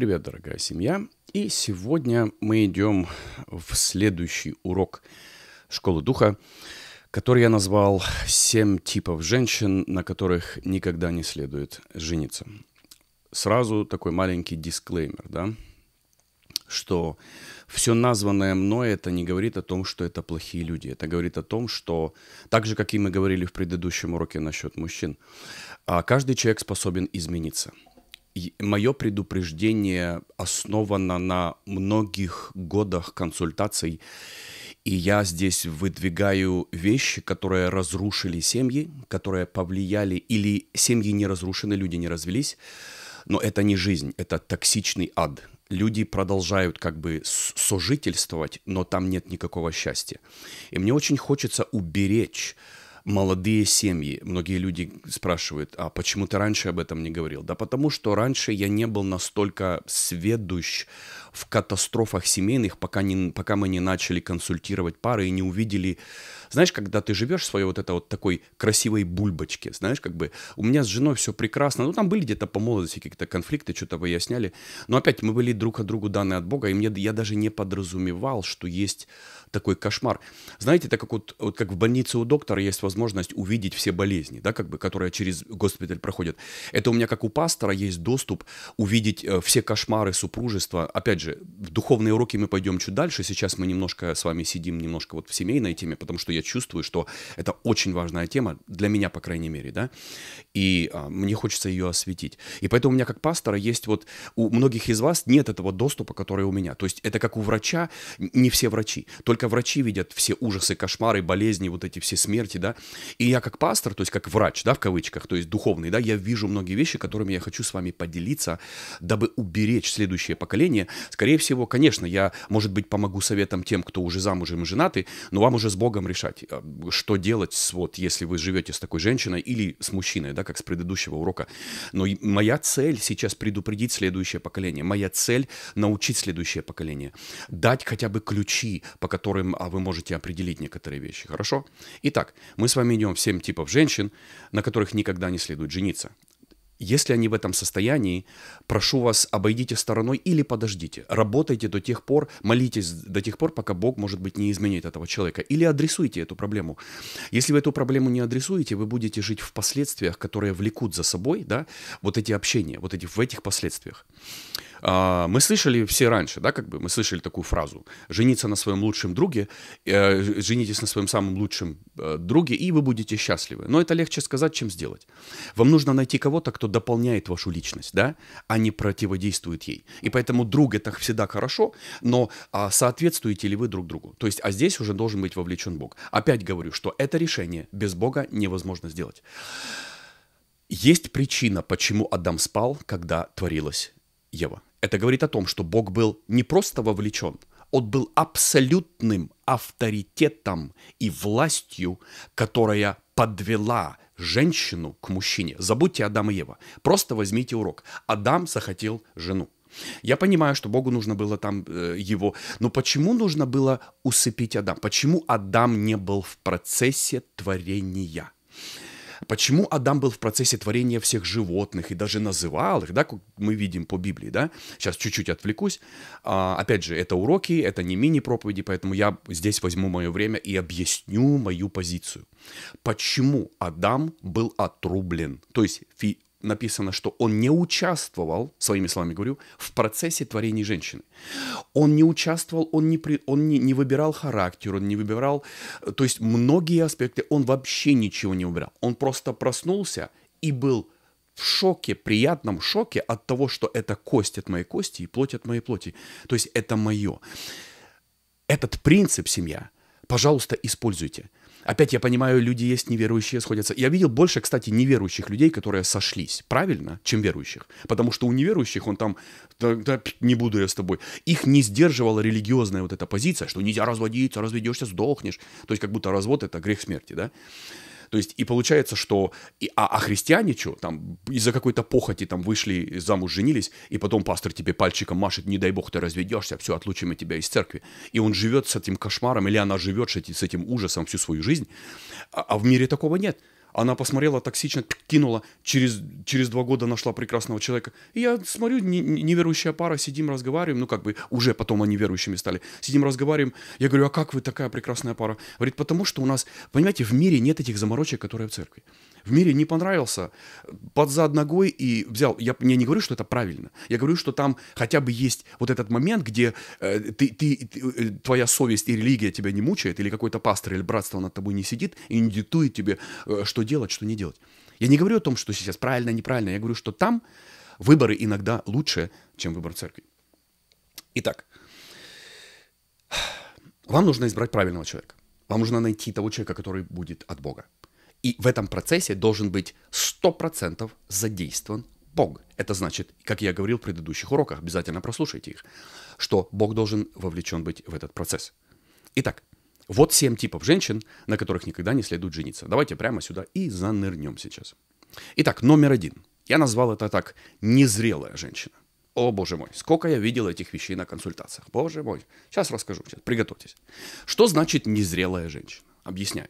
Привет, дорогая семья! И сегодня мы идем в следующий урок Школы Духа, который я назвал «Семь типов женщин, на которых никогда не следует жениться». Сразу такой маленький дисклеймер, да? что все названное мной, это не говорит о том, что это плохие люди. Это говорит о том, что, так же, как и мы говорили в предыдущем уроке насчет мужчин, а каждый человек способен измениться – Мое предупреждение основано на многих годах консультаций, и я здесь выдвигаю вещи, которые разрушили семьи, которые повлияли, или семьи не разрушены, люди не развелись, но это не жизнь, это токсичный ад. Люди продолжают как бы сожительствовать, но там нет никакого счастья. И мне очень хочется уберечь молодые семьи. Многие люди спрашивают, а почему ты раньше об этом не говорил? Да потому что раньше я не был настолько сведущ в катастрофах семейных, пока, не, пока мы не начали консультировать пары и не увидели... Знаешь, когда ты живешь в своей вот этой вот такой красивой бульбочке, знаешь, как бы у меня с женой все прекрасно, ну там были где-то по молодости какие-то конфликты, что-то выясняли, но опять мы были друг от другу данные от Бога, и мне, я даже не подразумевал, что есть такой кошмар. Знаете, так как вот, вот как в больнице у доктора есть возможность увидеть все болезни, да, как бы, которые через госпиталь проходят. Это у меня как у пастора есть доступ увидеть э, все кошмары супружества. Опять же, в духовные уроки мы пойдем чуть дальше. Сейчас мы немножко с вами сидим немножко вот в семейной теме, потому что я чувствую, что это очень важная тема для меня, по крайней мере, да. И а, мне хочется ее осветить. И поэтому у меня как пастора есть вот у многих из вас нет этого доступа, который у меня. То есть это как у врача, не все врачи. Только только врачи видят все ужасы, кошмары, болезни, вот эти все смерти, да. И я как пастор, то есть как врач, да, в кавычках, то есть духовный, да, я вижу многие вещи, которыми я хочу с вами поделиться, дабы уберечь следующее поколение. Скорее всего, конечно, я, может быть, помогу советам тем, кто уже замужем и женаты, но вам уже с Богом решать, э, что делать, вот, если вы живете с такой женщиной или с мужчиной, да, как с предыдущего урока. Но моя цель сейчас предупредить следующее поколение. Моя цель научить следующее поколение. Дать хотя бы ключи, по которым которым а вы можете определить некоторые вещи, хорошо? Итак, мы с вами идем в 7 типов женщин, на которых никогда не следует жениться. Если они в этом состоянии, прошу вас, обойдите стороной или подождите. Работайте до тех пор, молитесь до тех пор, пока Бог, может быть, не изменит этого человека. Или адресуйте эту проблему. Если вы эту проблему не адресуете, вы будете жить в последствиях, которые влекут за собой, да, вот эти общения, вот эти, в этих последствиях. А, мы слышали все раньше, да, как бы мы слышали такую фразу: жениться на своем лучшем друге, э, женитесь на своем самом лучшем э, друге, и вы будете счастливы. Но это легче сказать, чем сделать. Вам нужно найти кого-то, кто дополняет вашу личность, да, а не противодействует ей. И поэтому друг это всегда хорошо, но а, соответствуете ли вы друг другу? То есть, а здесь уже должен быть вовлечен Бог. Опять говорю, что это решение без Бога невозможно сделать. Есть причина, почему Адам спал, когда творилась Ева. Это говорит о том, что Бог был не просто вовлечен, он был абсолютным авторитетом и властью, которая подвела женщину к мужчине. Забудьте Адам и Ева. Просто возьмите урок. Адам захотел жену. Я понимаю, что Богу нужно было там э, его, но почему нужно было усыпить Адам? Почему Адам не был в процессе творения? Почему Адам был в процессе творения всех животных и даже называл их, да, как мы видим по Библии, да? Сейчас чуть-чуть отвлекусь. А, опять же, это уроки, это не мини-проповеди, поэтому я здесь возьму мое время и объясню мою позицию. Почему Адам был отрублен? То есть фи написано, что он не участвовал, своими словами говорю, в процессе творения женщины. Он не участвовал, он не, при, он не, не выбирал характер, он не выбирал, то есть многие аспекты, он вообще ничего не выбирал. Он просто проснулся и был в шоке, приятном шоке от того, что это кость от моей кости и плоть от моей плоти. То есть это мое. Этот принцип семья, пожалуйста, используйте – Опять я понимаю, люди есть неверующие, сходятся. Я видел больше, кстати, неверующих людей, которые сошлись, правильно, чем верующих. Потому что у неверующих он там, да, да, не буду я с тобой. Их не сдерживала религиозная вот эта позиция, что нельзя разводиться, разведешься, сдохнешь. То есть как будто развод это грех смерти, да? То есть и получается, что... И, а, а христиане что? Там из-за какой-то похоти там вышли, замуж женились, и потом пастор тебе пальчиком машет, не дай бог ты разведешься, все, отлучим тебя из церкви. И он живет с этим кошмаром, или она живет с этим ужасом всю свою жизнь. А, а в мире такого нет. Она посмотрела токсично, кинула, через, через два года нашла прекрасного человека. И я смотрю, не, неверующая пара, сидим, разговариваем, ну как бы уже потом они верующими стали. Сидим, разговариваем. Я говорю, а как вы такая прекрасная пара? Говорит, потому что у нас, понимаете, в мире нет этих заморочек, которые в церкви. В мире не понравился, под зад ногой и взял. Я, я не говорю, что это правильно. Я говорю, что там хотя бы есть вот этот момент, где э, ты, ты, ты, э, твоя совесть и религия тебя не мучает, или какой-то пастор или братство над тобой не сидит и не диктует тебе, э, что что делать, что не делать. Я не говорю о том, что сейчас правильно, неправильно. Я говорю, что там выборы иногда лучше, чем выбор церкви. Итак, вам нужно избрать правильного человека. Вам нужно найти того человека, который будет от Бога. И в этом процессе должен быть 100% задействован Бог. Это значит, как я говорил в предыдущих уроках, обязательно прослушайте их, что Бог должен вовлечен быть в этот процесс. Итак, вот семь типов женщин, на которых никогда не следует жениться. Давайте прямо сюда и занырнем сейчас. Итак, номер один. Я назвал это так «незрелая женщина». О, боже мой, сколько я видел этих вещей на консультациях. Боже мой. Сейчас расскажу, сейчас приготовьтесь. Что значит незрелая женщина? Объясняю.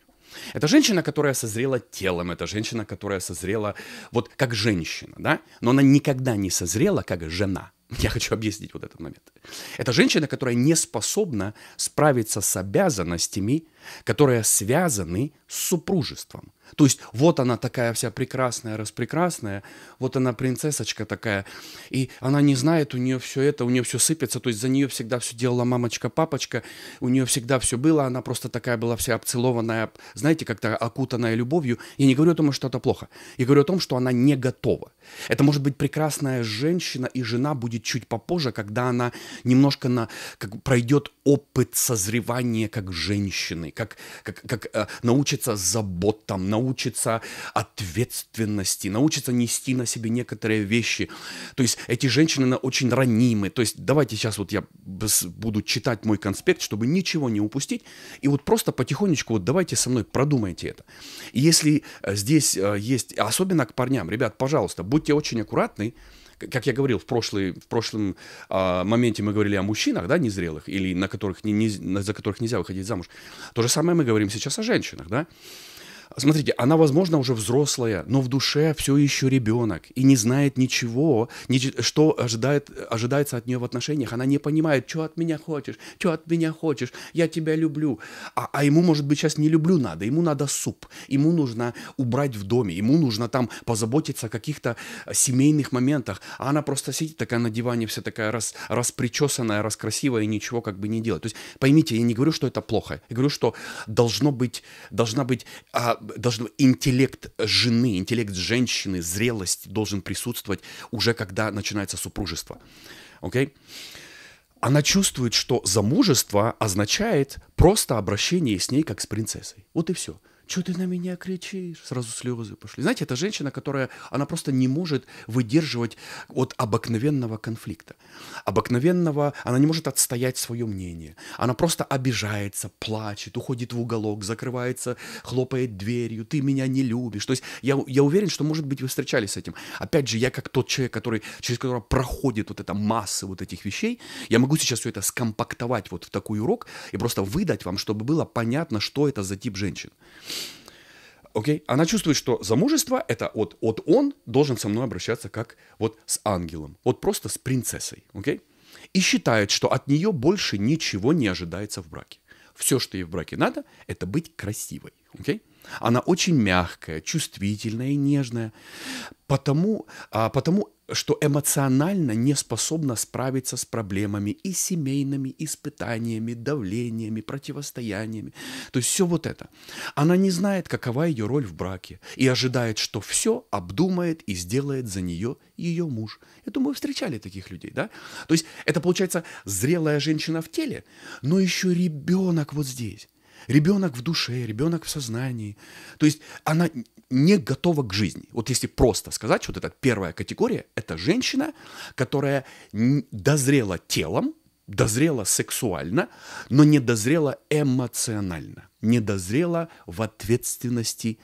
Это женщина, которая созрела телом, это женщина, которая созрела вот как женщина, да? Но она никогда не созрела как жена. Я хочу объяснить вот этот момент. Это женщина, которая не способна справиться с обязанностями, которые связаны с супружеством. То есть вот она такая вся прекрасная, распрекрасная, вот она принцессочка такая, и она не знает, у нее все это, у нее все сыпется, то есть за нее всегда все делала мамочка, папочка, у нее всегда все было, она просто такая была вся обцелованная, знаете, как-то окутанная любовью. Я не говорю о том, что это плохо, я говорю о том, что она не готова. Это может быть прекрасная женщина, и жена будет будет чуть попозже, когда она немножко на, как, пройдет опыт созревания как женщины, как, как, как э, научится заботам, научится ответственности, научится нести на себе некоторые вещи. То есть эти женщины на очень ранимы. То есть давайте сейчас вот я буду читать мой конспект, чтобы ничего не упустить. И вот просто потихонечку вот давайте со мной продумайте это. И если э, здесь э, есть, особенно к парням, ребят, пожалуйста, будьте очень аккуратны, как я говорил в, прошлый, в прошлом а, моменте мы говорили о мужчинах, да, незрелых, или на которых не, не, за которых нельзя выходить замуж. То же самое мы говорим сейчас о женщинах, да. Смотрите, она, возможно, уже взрослая, но в душе все еще ребенок и не знает ничего, что ожидает, ожидается от нее в отношениях. Она не понимает, что от меня хочешь, что от меня хочешь, я тебя люблю. А, а ему, может быть, сейчас не люблю надо, ему надо суп, ему нужно убрать в доме, ему нужно там позаботиться о каких-то э, семейных моментах. А она просто сидит такая на диване, вся такая рас, распричесанная, раскрасивая и ничего как бы не делает. То есть поймите, я не говорю, что это плохо. Я говорю, что должно быть, должна быть а, должен интеллект жены, интеллект женщины, зрелость должен присутствовать уже когда начинается супружество. Окей? Okay? Она чувствует, что замужество означает просто обращение с ней как с принцессой. Вот и все что ты на меня кричишь? Сразу слезы пошли. Знаете, это женщина, которая, она просто не может выдерживать от обыкновенного конфликта. Обыкновенного, она не может отстоять свое мнение. Она просто обижается, плачет, уходит в уголок, закрывается, хлопает дверью, ты меня не любишь. То есть я, я уверен, что, может быть, вы встречались с этим. Опять же, я как тот человек, который, через которого проходит вот эта масса вот этих вещей, я могу сейчас все это скомпактовать вот в такой урок и просто выдать вам, чтобы было понятно, что это за тип женщин. Окей? Okay? Она чувствует, что замужество – это вот, вот он должен со мной обращаться как вот с ангелом, вот просто с принцессой. Окей? Okay? И считает, что от нее больше ничего не ожидается в браке. Все, что ей в браке надо, это быть красивой. Okay? Она очень мягкая, чувствительная и нежная. Потому, а, потому что эмоционально не способна справиться с проблемами и семейными испытаниями, давлениями, противостояниями. То есть все вот это. Она не знает, какова ее роль в браке и ожидает, что все обдумает и сделает за нее ее муж. Я думаю, встречали таких людей, да? То есть это получается зрелая женщина в теле, но еще ребенок вот здесь. Ребенок в душе, ребенок в сознании. То есть она не готова к жизни. Вот если просто сказать, вот эта первая категория, это женщина, которая дозрела телом, дозрела сексуально, но не дозрела эмоционально, не дозрела в ответственности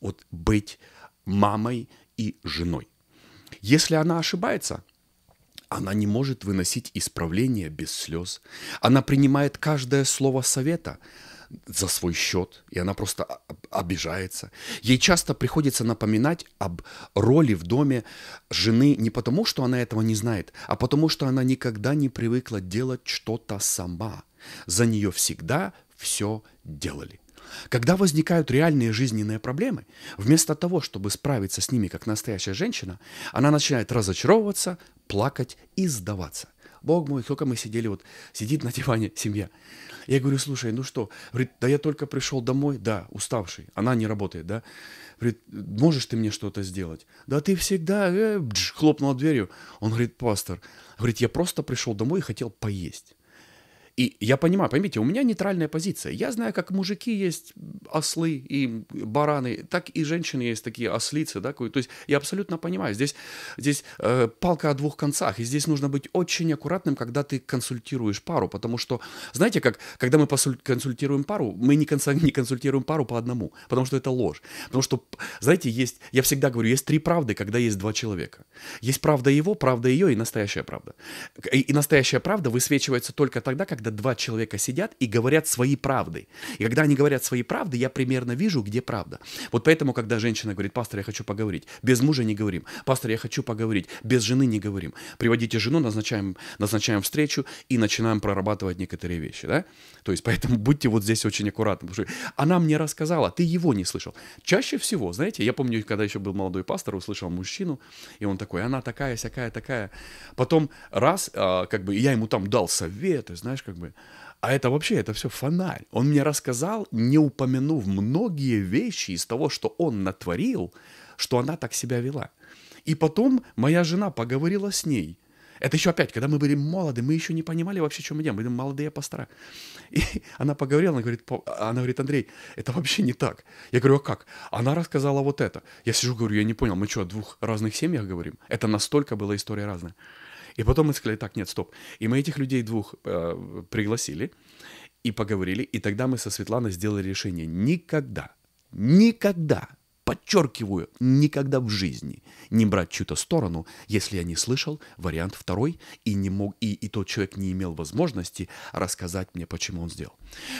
вот быть мамой и женой. Если она ошибается, она не может выносить исправления без слез. Она принимает каждое слово совета, за свой счет, и она просто обижается. Ей часто приходится напоминать об роли в доме жены не потому, что она этого не знает, а потому, что она никогда не привыкла делать что-то сама. За нее всегда все делали. Когда возникают реальные жизненные проблемы, вместо того, чтобы справиться с ними как настоящая женщина, она начинает разочаровываться, плакать и сдаваться. Бог мой, сколько мы сидели, вот сидит на диване семья. Я говорю, слушай, ну что? Говорит, да я только пришел домой, да, уставший, она не работает, да. Говорит, можешь ты мне что-то сделать? Да ты всегда, э, бдж, хлопнула дверью. Он говорит, пастор, говорит, я просто пришел домой и хотел поесть. И я понимаю, поймите, у меня нейтральная позиция. Я знаю, как мужики есть ослы и бараны, так и женщины есть такие ослицы, да, то есть я абсолютно понимаю, здесь, здесь э, палка о двух концах, и здесь нужно быть очень аккуратным, когда ты консультируешь пару, потому что, знаете, как, когда мы консультируем пару, мы не, конс не консультируем пару по одному, потому что это ложь, потому что, знаете, есть, я всегда говорю, есть три правды, когда есть два человека. Есть правда его, правда ее и настоящая правда. И, и настоящая правда высвечивается только тогда, когда когда два человека сидят и говорят свои правды. И когда они говорят свои правды, я примерно вижу, где правда. Вот поэтому, когда женщина говорит, пастор, я хочу поговорить, без мужа не говорим, пастор, я хочу поговорить, без жены не говорим. Приводите жену, назначаем, назначаем встречу и начинаем прорабатывать некоторые вещи, да? То есть, поэтому будьте вот здесь очень аккуратны, потому что она мне рассказала, ты его не слышал. Чаще всего, знаете, я помню, когда еще был молодой пастор, услышал мужчину, и он такой, она такая, всякая, такая. Потом раз, а, как бы, я ему там дал советы, знаешь, как бы. А это вообще, это все фонарь. Он мне рассказал, не упомянув многие вещи из того, что он натворил, что она так себя вела. И потом моя жена поговорила с ней. Это еще опять, когда мы были молоды, мы еще не понимали вообще, что мы делаем. Мы были молодые пастора. И она поговорила, она говорит, она говорит, Андрей, это вообще не так. Я говорю, а как? Она рассказала вот это. Я сижу, говорю, я не понял, мы что, о двух разных семьях говорим? Это настолько была история разная. И потом мы сказали, так, нет, стоп. И мы этих людей двух э, пригласили и поговорили, и тогда мы со Светланой сделали решение. Никогда, никогда Подчеркиваю, никогда в жизни не брать чью-то сторону, если я не слышал вариант второй и не мог и, и тот человек не имел возможности рассказать мне, почему он сделал.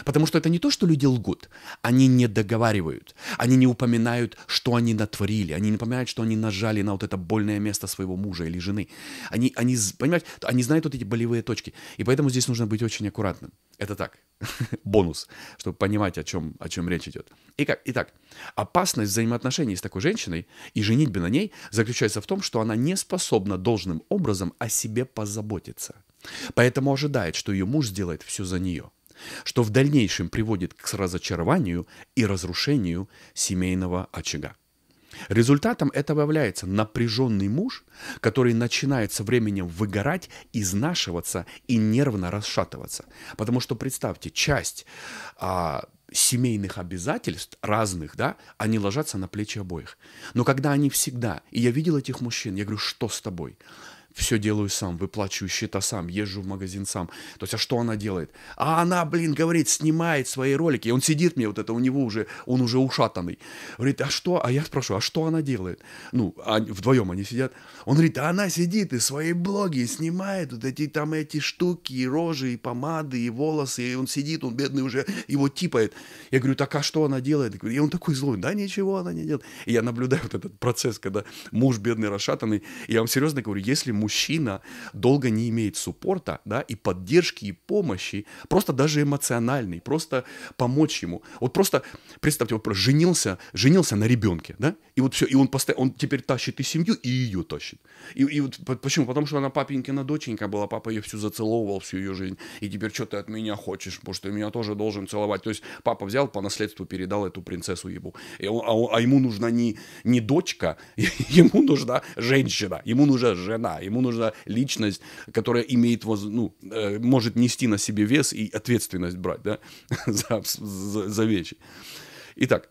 Потому что это не то, что люди лгут, они не договаривают, они не упоминают, что они натворили, они не упоминают, что они нажали на вот это больное место своего мужа или жены. Они, они, понимаете, они знают вот эти болевые точки, и поэтому здесь нужно быть очень аккуратным. Это так, бонус, чтобы понимать, о чем, о чем речь идет. И как, итак, опасность взаимоотношений с такой женщиной и женитьбы на ней заключается в том, что она не способна должным образом о себе позаботиться. Поэтому ожидает, что ее муж сделает все за нее, что в дальнейшем приводит к разочарованию и разрушению семейного очага. Результатом этого является напряженный муж, который начинает со временем выгорать, изнашиваться и нервно расшатываться. Потому что представьте, часть а, семейных обязательств разных, да, они ложатся на плечи обоих. Но когда они всегда, и я видел этих мужчин, я говорю, что с тобой? все делаю сам, выплачиваю счета сам, езжу в магазин сам. То есть, а что она делает? А она, блин, говорит, снимает свои ролики. И он сидит мне, вот это у него уже, он уже ушатанный. Говорит, а что? А я спрашиваю, а что она делает? Ну, а вдвоем они сидят. Он говорит, а она сидит и свои блоги снимает, вот эти там эти штуки, и рожи, и помады, и волосы. И он сидит, он бедный уже, его типает. Я говорю, так а что она делает? И он такой злой, да ничего она не делает. И я наблюдаю вот этот процесс, когда муж бедный, расшатанный. И я вам серьезно говорю, если муж мужчина долго не имеет суппорта, да, и поддержки, и помощи, просто даже эмоциональной, просто помочь ему. Вот просто, представьте, вот просто женился, женился на ребенке, да, и вот все, и он постоянно, он теперь тащит и семью, и ее тащит. И, и вот почему? Потому что она папенькина доченька была, папа ее всю зацеловывал всю ее жизнь, и теперь что ты от меня хочешь, потому что ты меня тоже должен целовать. То есть папа взял, по наследству передал эту принцессу ему. И он, а, а ему нужна не, не дочка, ему нужна женщина, ему нужна жена, ему ему нужна личность, которая имеет, воз, ну, э, может нести на себе вес и ответственность брать, да, за, за, за вещи. Итак,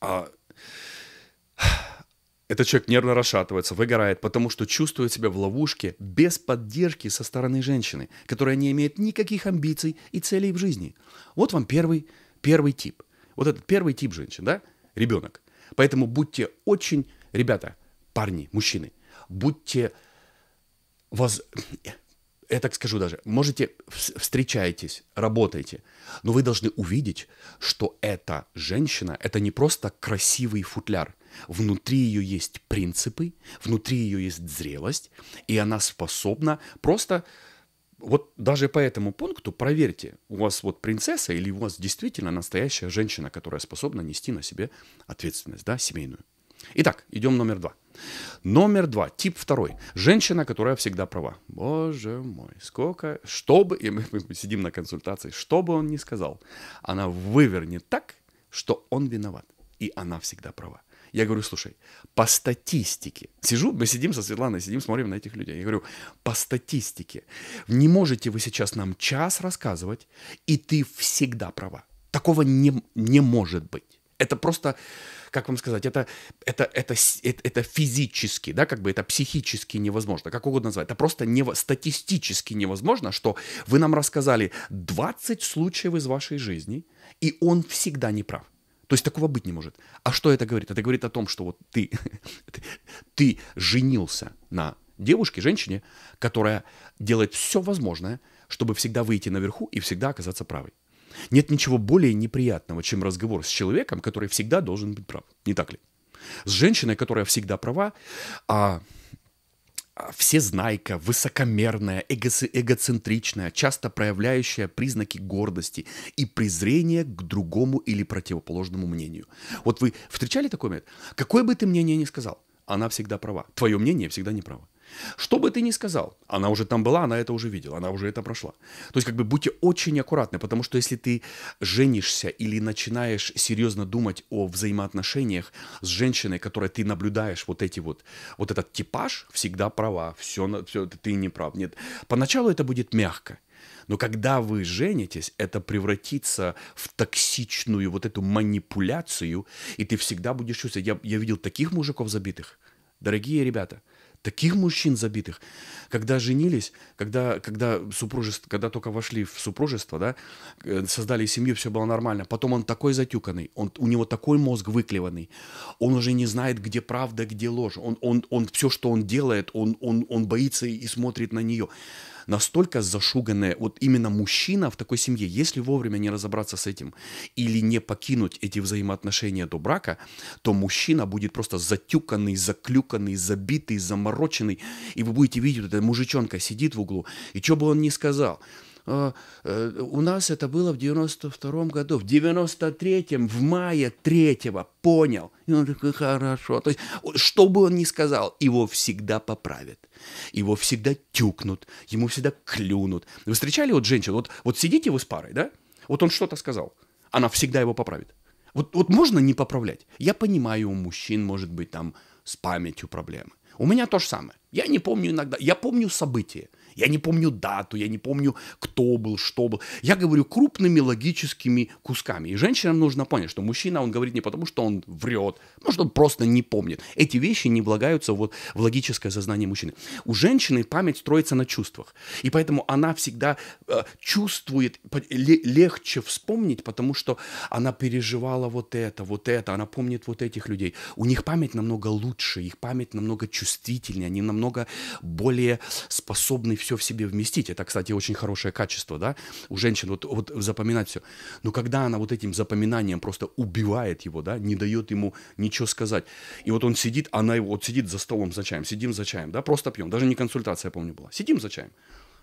а, этот человек нервно расшатывается, выгорает, потому что чувствует себя в ловушке без поддержки со стороны женщины, которая не имеет никаких амбиций и целей в жизни. Вот вам первый, первый тип. Вот этот первый тип женщин, да? Ребенок. Поэтому будьте очень, ребята, парни, мужчины, будьте воз... Я так скажу даже, можете встречаетесь, работаете, но вы должны увидеть, что эта женщина это не просто красивый футляр, Внутри ее есть принципы, внутри ее есть зрелость, и она способна просто... Вот даже по этому пункту проверьте, у вас вот принцесса или у вас действительно настоящая женщина, которая способна нести на себе ответственность, да, семейную. Итак, идем номер два. Номер два, тип второй. Женщина, которая всегда права. Боже мой, сколько... Что бы... И мы, сидим на консультации. Что бы он ни сказал, она вывернет так, что он виноват. И она всегда права. Я говорю, слушай, по статистике, сижу, мы сидим со Светланой, сидим, смотрим на этих людей. Я говорю, по статистике, не можете вы сейчас нам час рассказывать, и ты всегда права. Такого не, не может быть это просто, как вам сказать, это, это, это, это, это физически, да, как бы это психически невозможно, как угодно назвать. Это просто не, статистически невозможно, что вы нам рассказали 20 случаев из вашей жизни, и он всегда не прав. То есть такого быть не может. А что это говорит? Это говорит о том, что вот ты, ты женился на девушке, женщине, которая делает все возможное, чтобы всегда выйти наверху и всегда оказаться правой. Нет ничего более неприятного, чем разговор с человеком, который всегда должен быть прав. Не так ли? С женщиной, которая всегда права, а, а всезнайка, высокомерная, эго- эгоцентричная, часто проявляющая признаки гордости и презрения к другому или противоположному мнению. Вот вы встречали такой момент? Какое бы ты мнение ни сказал, она всегда права. Твое мнение всегда не право. Что бы ты ни сказал, она уже там была, она это уже видела, она уже это прошла. То есть как бы будьте очень аккуратны, потому что если ты женишься или начинаешь серьезно думать о взаимоотношениях с женщиной, которой ты наблюдаешь вот эти вот, вот этот типаж, всегда права, все, все ты не прав. Нет, поначалу это будет мягко, но когда вы женитесь, это превратится в токсичную вот эту манипуляцию, и ты всегда будешь чувствовать. Я, я видел таких мужиков забитых. Дорогие ребята, таких мужчин забитых. Когда женились, когда, когда, супружество, когда только вошли в супружество, да, э, создали семью, все было нормально. Потом он такой затюканный, он, у него такой мозг выклеванный. Он уже не знает, где правда, где ложь. Он, он, он все, что он делает, он, он, он боится и смотрит на нее настолько зашуганная, вот именно мужчина в такой семье, если вовремя не разобраться с этим или не покинуть эти взаимоотношения до брака, то мужчина будет просто затюканный, заклюканный, забитый, замороченный, и вы будете видеть, вот эта мужичонка сидит в углу, и что бы он ни сказал – Э, э, у нас это было в 92 году, в 93-м, в мае 3-го, понял. И он такой, хорошо. То есть, что бы он ни сказал, его всегда поправят. Его всегда тюкнут, ему всегда клюнут. Вы встречали вот женщину? Вот, вот сидите вы с парой, да? Вот он что-то сказал, она всегда его поправит. Вот, вот можно не поправлять. Я понимаю, у мужчин, может быть, там с памятью проблемы. У меня то же самое. Я не помню иногда, я помню события. Я не помню дату, я не помню, кто был, что был. Я говорю крупными логическими кусками. И женщинам нужно понять, что мужчина, он говорит не потому, что он врет, может, он просто не помнит. Эти вещи не влагаются вот в логическое сознание мужчины. У женщины память строится на чувствах. И поэтому она всегда э, чувствует, легче вспомнить, потому что она переживала вот это, вот это, она помнит вот этих людей. У них память намного лучше, их память намного чувствительнее, они намного более способны все в себе вместить. Это, кстати, очень хорошее качество, да, у женщин, вот, вот запоминать все. Но когда она вот этим запоминанием просто убивает его, да, не дает ему ничего сказать. И вот он сидит, она его, вот сидит за столом за чаем, сидим за чаем, да, просто пьем. Даже не консультация, я помню, была. Сидим за чаем.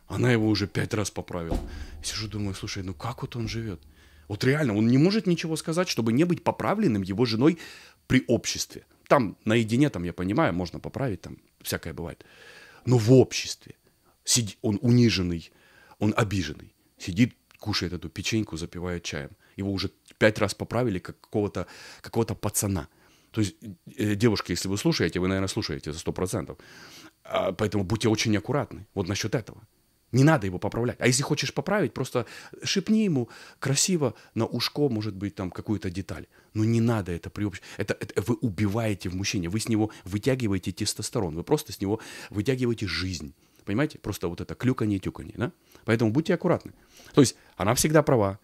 Она его уже пять раз поправила. Сижу, думаю, слушай, ну как вот он живет? Вот реально, он не может ничего сказать, чтобы не быть поправленным его женой при обществе. Там наедине, там, я понимаю, можно поправить, там всякое бывает. Но в обществе – Сиди, он униженный, он обиженный. Сидит, кушает эту печеньку, запивает чаем. Его уже пять раз поправили как какого-то какого пацана. То есть, э, девушки, если вы слушаете, вы, наверное, слушаете за 100%. А, поэтому будьте очень аккуратны вот насчет этого. Не надо его поправлять. А если хочешь поправить, просто шепни ему красиво на ушко, может быть, там какую-то деталь. Но не надо это приобщить Это, это вы убиваете в мужчине. Вы с него вытягиваете тестостерон. Вы просто с него вытягиваете жизнь понимаете? Просто вот это клюканье-тюканье, да? Поэтому будьте аккуратны. То есть она всегда права,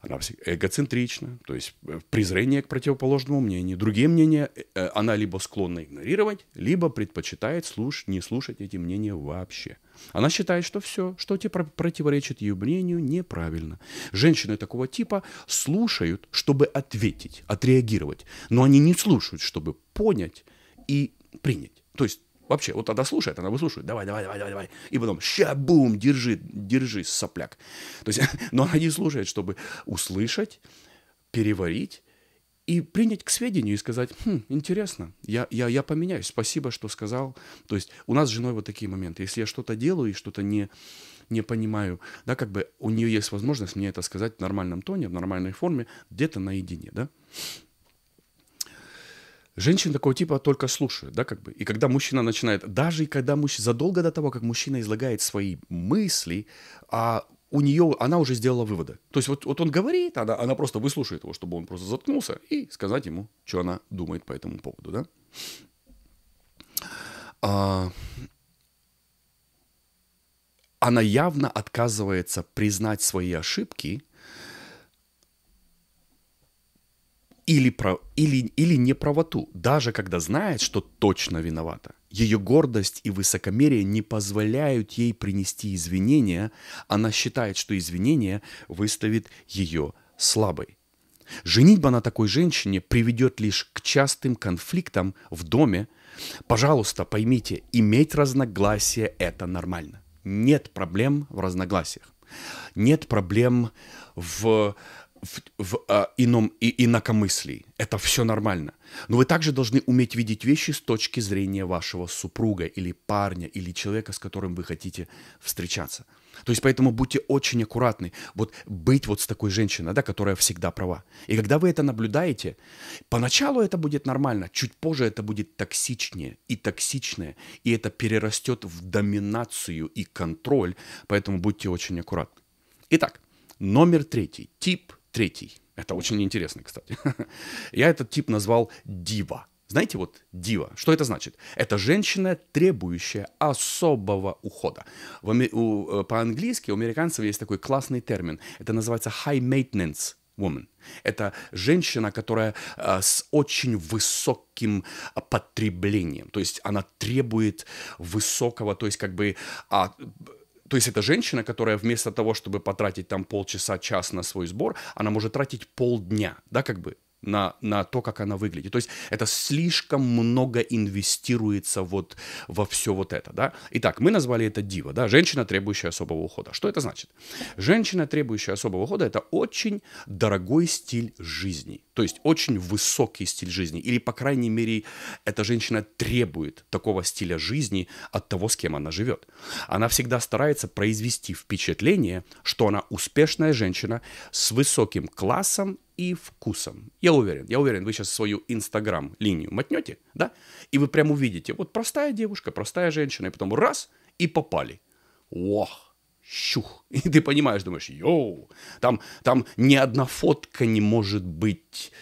она эгоцентрична, то есть э, презрение к противоположному мнению. Другие мнения э, э, она либо склонна игнорировать, либо предпочитает слуш... не слушать эти мнения вообще. Она считает, что все, что тебе противоречит ее мнению, неправильно. Женщины такого типа слушают, чтобы ответить, отреагировать, но они не слушают, чтобы понять и принять. То есть Вообще, вот она слушает, она выслушивает, давай, давай, давай, давай, давай. И потом, ща, бум, держи, держи, сопляк. То есть, но она не слушает, чтобы услышать, переварить, и принять к сведению и сказать, хм, интересно, я, я, я поменяюсь, спасибо, что сказал. То есть у нас с женой вот такие моменты. Если я что-то делаю и что-то не, не понимаю, да, как бы у нее есть возможность мне это сказать в нормальном тоне, в нормальной форме, где-то наедине, да. Женщин такого типа только слушают, да, как бы. И когда мужчина начинает, даже и когда мужчина, задолго до того, как мужчина излагает свои мысли, а у нее, она уже сделала выводы. То есть вот, вот он говорит, она, она просто выслушает его, чтобы он просто заткнулся и сказать ему, что она думает по этому поводу, да. А, она явно отказывается признать свои ошибки – или, про, или, или неправоту, даже когда знает, что точно виновата. Ее гордость и высокомерие не позволяют ей принести извинения. Она считает, что извинение выставит ее слабой. Женитьба на такой женщине приведет лишь к частым конфликтам в доме. Пожалуйста, поймите, иметь разногласия – это нормально. Нет проблем в разногласиях. Нет проблем в в, в э, ином и инакомыслии. Это все нормально. Но вы также должны уметь видеть вещи с точки зрения вашего супруга или парня или человека, с которым вы хотите встречаться. То есть поэтому будьте очень аккуратны. Вот быть вот с такой женщиной, да, которая всегда права. И когда вы это наблюдаете, поначалу это будет нормально, чуть позже это будет токсичнее и токсичное, и это перерастет в доминацию и контроль, поэтому будьте очень аккуратны. Итак, номер третий. Тип – третий. Это очень интересно, кстати. Я этот тип назвал дива. Знаете, вот дива, что это значит? Это женщина, требующая особого ухода. В, у, э, по-английски у американцев есть такой классный термин. Это называется high maintenance woman. Это женщина, которая э, с очень высоким э, потреблением. То есть она требует высокого, то есть как бы... А, то есть это женщина, которая вместо того, чтобы потратить там полчаса, час на свой сбор, она может тратить полдня, да, как бы на, на то, как она выглядит. То есть это слишком много инвестируется вот во все вот это, да. Итак, мы назвали это дива, да, женщина, требующая особого ухода. Что это значит? Женщина, требующая особого ухода, это очень дорогой стиль жизни, то есть очень высокий стиль жизни, или, по крайней мере, эта женщина требует такого стиля жизни от того, с кем она живет. Она всегда старается произвести впечатление, что она успешная женщина с высоким классом и вкусом. Я уверен, я уверен, вы сейчас свою инстаграм-линию мотнете, да, и вы прям увидите, вот простая девушка, простая женщина, и потом раз, и попали. Ох, щух. И ты понимаешь, думаешь, йоу, там, там ни одна фотка не может быть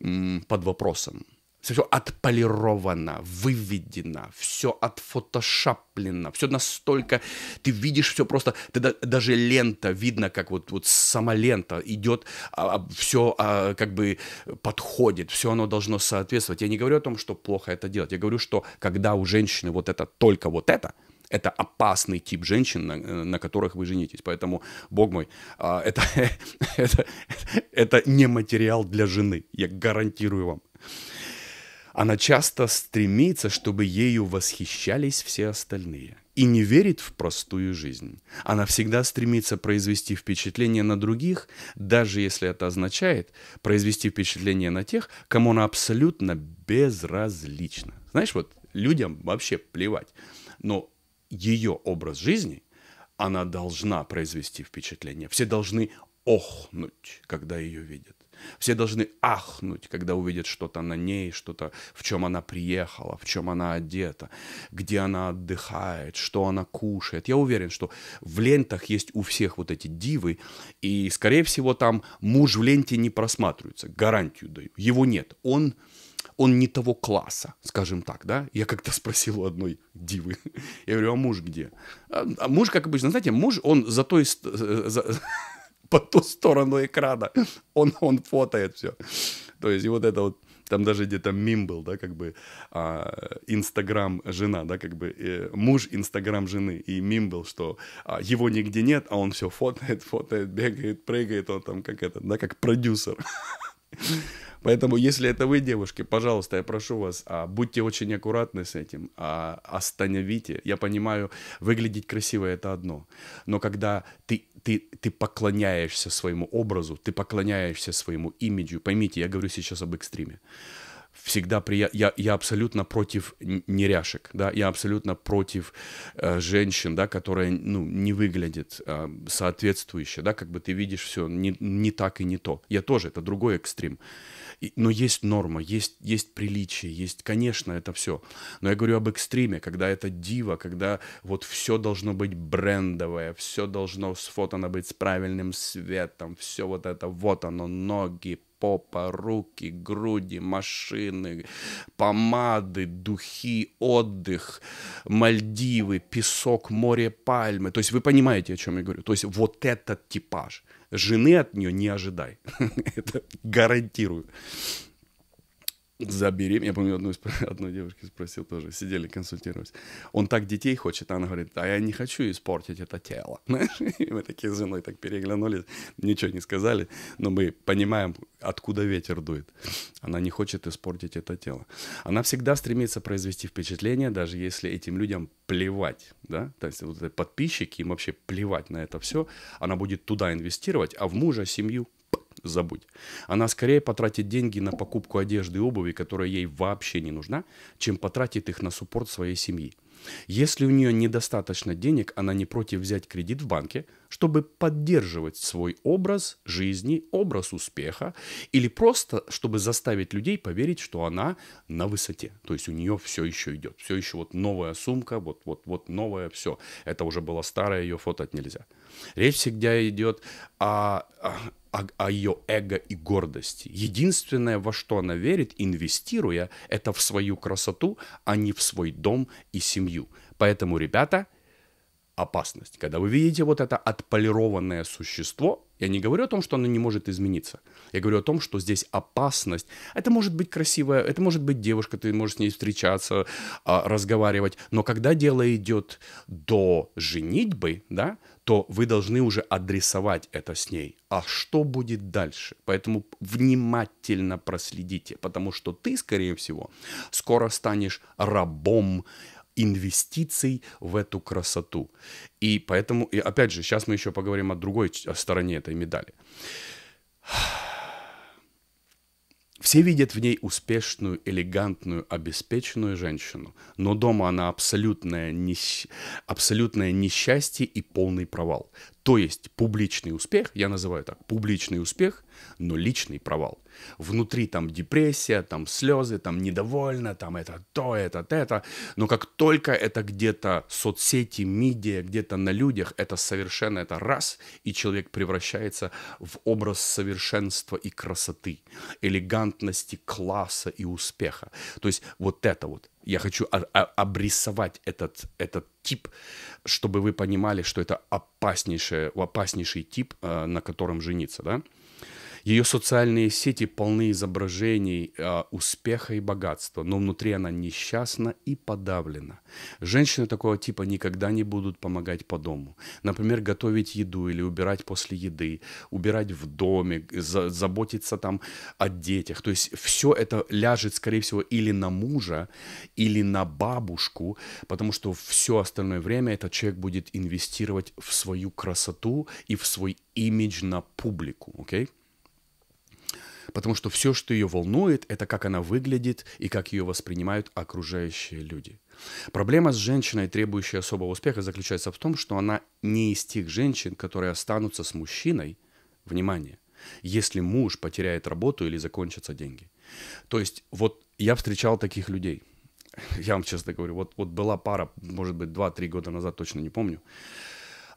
м, под вопросом все отполировано, выведено, все отфотошаплено, все настолько, ты видишь все просто, ты, даже лента, видно, как вот, вот сама лента идет, а, а все а, как бы подходит, все оно должно соответствовать. Я не говорю о том, что плохо это делать, я говорю, что когда у женщины вот это, только вот это, это опасный тип женщин, на, э, на которых вы женитесь. Поэтому, бог мой, а, это, это, это не материал для жены, я гарантирую вам. Она часто стремится, чтобы ею восхищались все остальные и не верит в простую жизнь. Она всегда стремится произвести впечатление на других, даже если это означает произвести впечатление на тех, кому она абсолютно безразлична. Знаешь, вот людям вообще плевать, но ее образ жизни, она должна произвести впечатление. Все должны охнуть, когда ее видят. Все должны ахнуть, когда увидят что-то на ней, что-то, в чем она приехала, в чем она одета, где она отдыхает, что она кушает. Я уверен, что в лентах есть у всех вот эти дивы, и, скорее всего, там муж в ленте не просматривается, гарантию даю. Его нет. Он он не того класса, скажем так, да? Я как-то спросил у одной дивы, я говорю, а муж где? А, а муж, как обычно, знаете, муж, он за той, э, за, по ту сторону экрана. Он, он фотает все. То есть и вот это вот там даже где-то мим был, да, как бы а, Инстаграм жена, да, как бы э, муж Инстаграм жены, и мим был, что а, его нигде нет, а он все фотает, фотает, бегает, прыгает, он там как это, да, как продюсер. Поэтому, если это вы, девушки, пожалуйста, я прошу вас, а, будьте очень аккуратны с этим, а, остановите. Я понимаю, выглядеть красиво это одно, но когда ты, ты, ты поклоняешься своему образу, ты поклоняешься своему имиджу, поймите, я говорю сейчас об экстриме, всегда приятно. Я, я абсолютно против неряшек, да, я абсолютно против э, женщин, да, которые, ну, не выглядят э, соответствующе, да, как бы ты видишь все не, не так и не то. Я тоже, это другой экстрим. И, но есть норма, есть, есть приличие, есть, конечно, это все. Но я говорю об экстриме, когда это диво, когда вот все должно быть брендовое, все должно сфотано быть с правильным светом, все вот это, вот оно, ноги, попа, руки, груди, машины, помады, духи, отдых, Мальдивы, песок, море, пальмы. То есть вы понимаете, о чем я говорю. То есть вот этот типаж. Жены от нее не ожидай. Это гарантирую забери, Я помню, одну, одну девушку спросил тоже, сидели, консультировались. Он так детей хочет, а она говорит, а я не хочу испортить это тело. И мы такие с женой так переглянулись, ничего не сказали, но мы понимаем, откуда ветер дует. Она не хочет испортить это тело. Она всегда стремится произвести впечатление, даже если этим людям плевать, да, то есть вот подписчики, им вообще плевать на это все, она будет туда инвестировать, а в мужа, семью забудь. Она скорее потратит деньги на покупку одежды и обуви, которая ей вообще не нужна, чем потратит их на суппорт своей семьи. Если у нее недостаточно денег, она не против взять кредит в банке, чтобы поддерживать свой образ жизни, образ успеха, или просто, чтобы заставить людей поверить, что она на высоте. То есть у нее все еще идет, все еще вот новая сумка, вот, вот, вот новое все. Это уже было старое, ее фотать нельзя. Речь всегда идет о, о, о ее эго и гордости. Единственное, во что она верит, инвестируя, это в свою красоту, а не в свой дом и семью семью. Поэтому, ребята, опасность. Когда вы видите вот это отполированное существо, я не говорю о том, что оно не может измениться. Я говорю о том, что здесь опасность. Это может быть красивая, это может быть девушка, ты можешь с ней встречаться, а, разговаривать. Но когда дело идет до женитьбы, да, то вы должны уже адресовать это с ней. А что будет дальше? Поэтому внимательно проследите, потому что ты, скорее всего, скоро станешь рабом инвестиций в эту красоту. И поэтому, и опять же, сейчас мы еще поговорим о другой стороне этой медали. Все видят в ней успешную, элегантную, обеспеченную женщину, но дома она абсолютное, несч... абсолютное несчастье и полный провал. То есть публичный успех, я называю так, публичный успех но личный провал. Внутри там депрессия, там слезы, там недовольно, там это то, это, это. Но как только это где-то соцсети, медиа, где-то на людях, это совершенно это раз, и человек превращается в образ совершенства и красоты, элегантности, класса и успеха. То есть вот это вот. Я хочу обрисовать этот, этот тип, чтобы вы понимали, что это опаснейший, опаснейший тип, э, на котором жениться, да? Ее социальные сети полны изображений э, успеха и богатства, но внутри она несчастна и подавлена. Женщины такого типа никогда не будут помогать по дому. Например, готовить еду или убирать после еды, убирать в доме, за, заботиться там о детях. То есть все это ляжет, скорее всего, или на мужа, или на бабушку, потому что все остальное время этот человек будет инвестировать в свою красоту и в свой имидж на публику, окей? Okay? потому что все, что ее волнует, это как она выглядит и как ее воспринимают окружающие люди. Проблема с женщиной, требующей особого успеха, заключается в том, что она не из тех женщин, которые останутся с мужчиной, внимание, если муж потеряет работу или закончатся деньги. То есть вот я встречал таких людей. Я вам честно говорю, вот, вот была пара, может быть, 2-3 года назад, точно не помню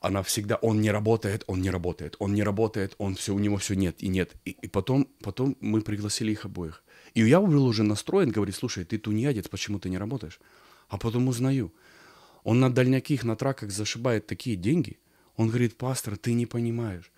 она всегда, он не работает, он не работает, он не работает, он все, у него все нет и нет. И, и потом, потом мы пригласили их обоих. И я был уже настроен, говорит, слушай, ты тунеядец, почему ты не работаешь? А потом узнаю, он на дальняких на траках зашибает такие деньги. Он говорит, пастор, ты не понимаешь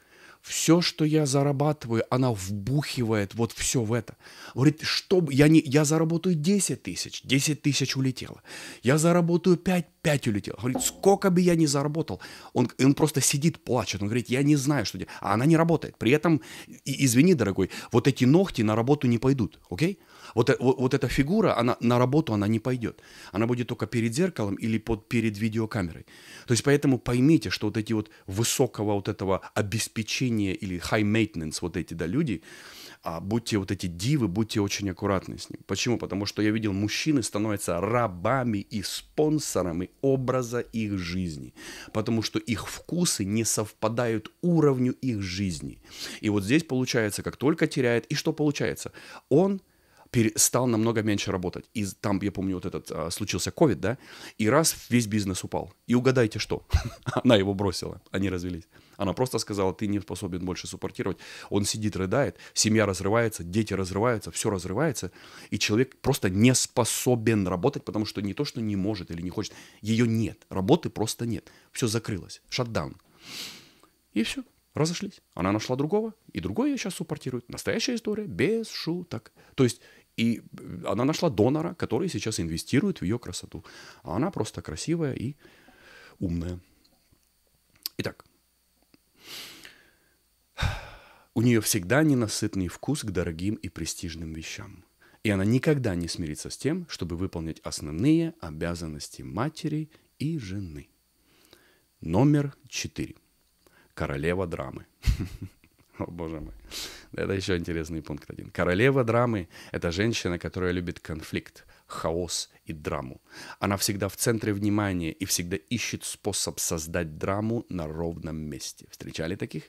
все, что я зарабатываю, она вбухивает вот все в это. Говорит, что я, не, я заработаю 10 тысяч, 10 тысяч улетело. Я заработаю 5, 5 улетело. Говорит, сколько бы я ни заработал, он, он просто сидит, плачет. Он говорит, я не знаю, что делать. А она не работает. При этом, извини, дорогой, вот эти ногти на работу не пойдут, окей? Okay? Вот, э, вот, вот эта фигура, она на работу она не пойдет. Она будет только перед зеркалом или под, перед видеокамерой. То есть поэтому поймите, что вот эти вот высокого вот этого обеспечения или high maintenance вот эти, да, люди, а будьте вот эти дивы, будьте очень аккуратны с ним. Почему? Потому что я видел, мужчины становятся рабами и спонсорами образа их жизни, потому что их вкусы не совпадают уровню их жизни. И вот здесь получается, как только теряет, и что получается? Он – стал намного меньше работать. И там, я помню, вот этот а, случился ковид, да, и раз весь бизнес упал. И угадайте, что? Она его бросила, они развелись. Она просто сказала, ты не способен больше суппортировать. Он сидит, рыдает, семья разрывается, дети разрываются, все разрывается. И человек просто не способен работать, потому что не то, что не может или не хочет, ее нет. Работы просто нет. Все закрылось. Шатдаун. И все. Разошлись. Она нашла другого, и другой ее сейчас суппортирует. Настоящая история, без шуток. То есть и э, она нашла донора, который сейчас инвестирует в ее красоту. А она просто красивая и умная. Итак, у нее всегда ненасытный вкус к дорогим и престижным вещам. И она никогда не смирится с тем, чтобы выполнить основные обязанности матери и жены. Номер четыре. Королева драмы. О, боже мой. Это еще интересный пункт один. Королева драмы — это женщина, которая любит конфликт, хаос и драму. Она всегда в центре внимания и всегда ищет способ создать драму на ровном месте. Встречали таких?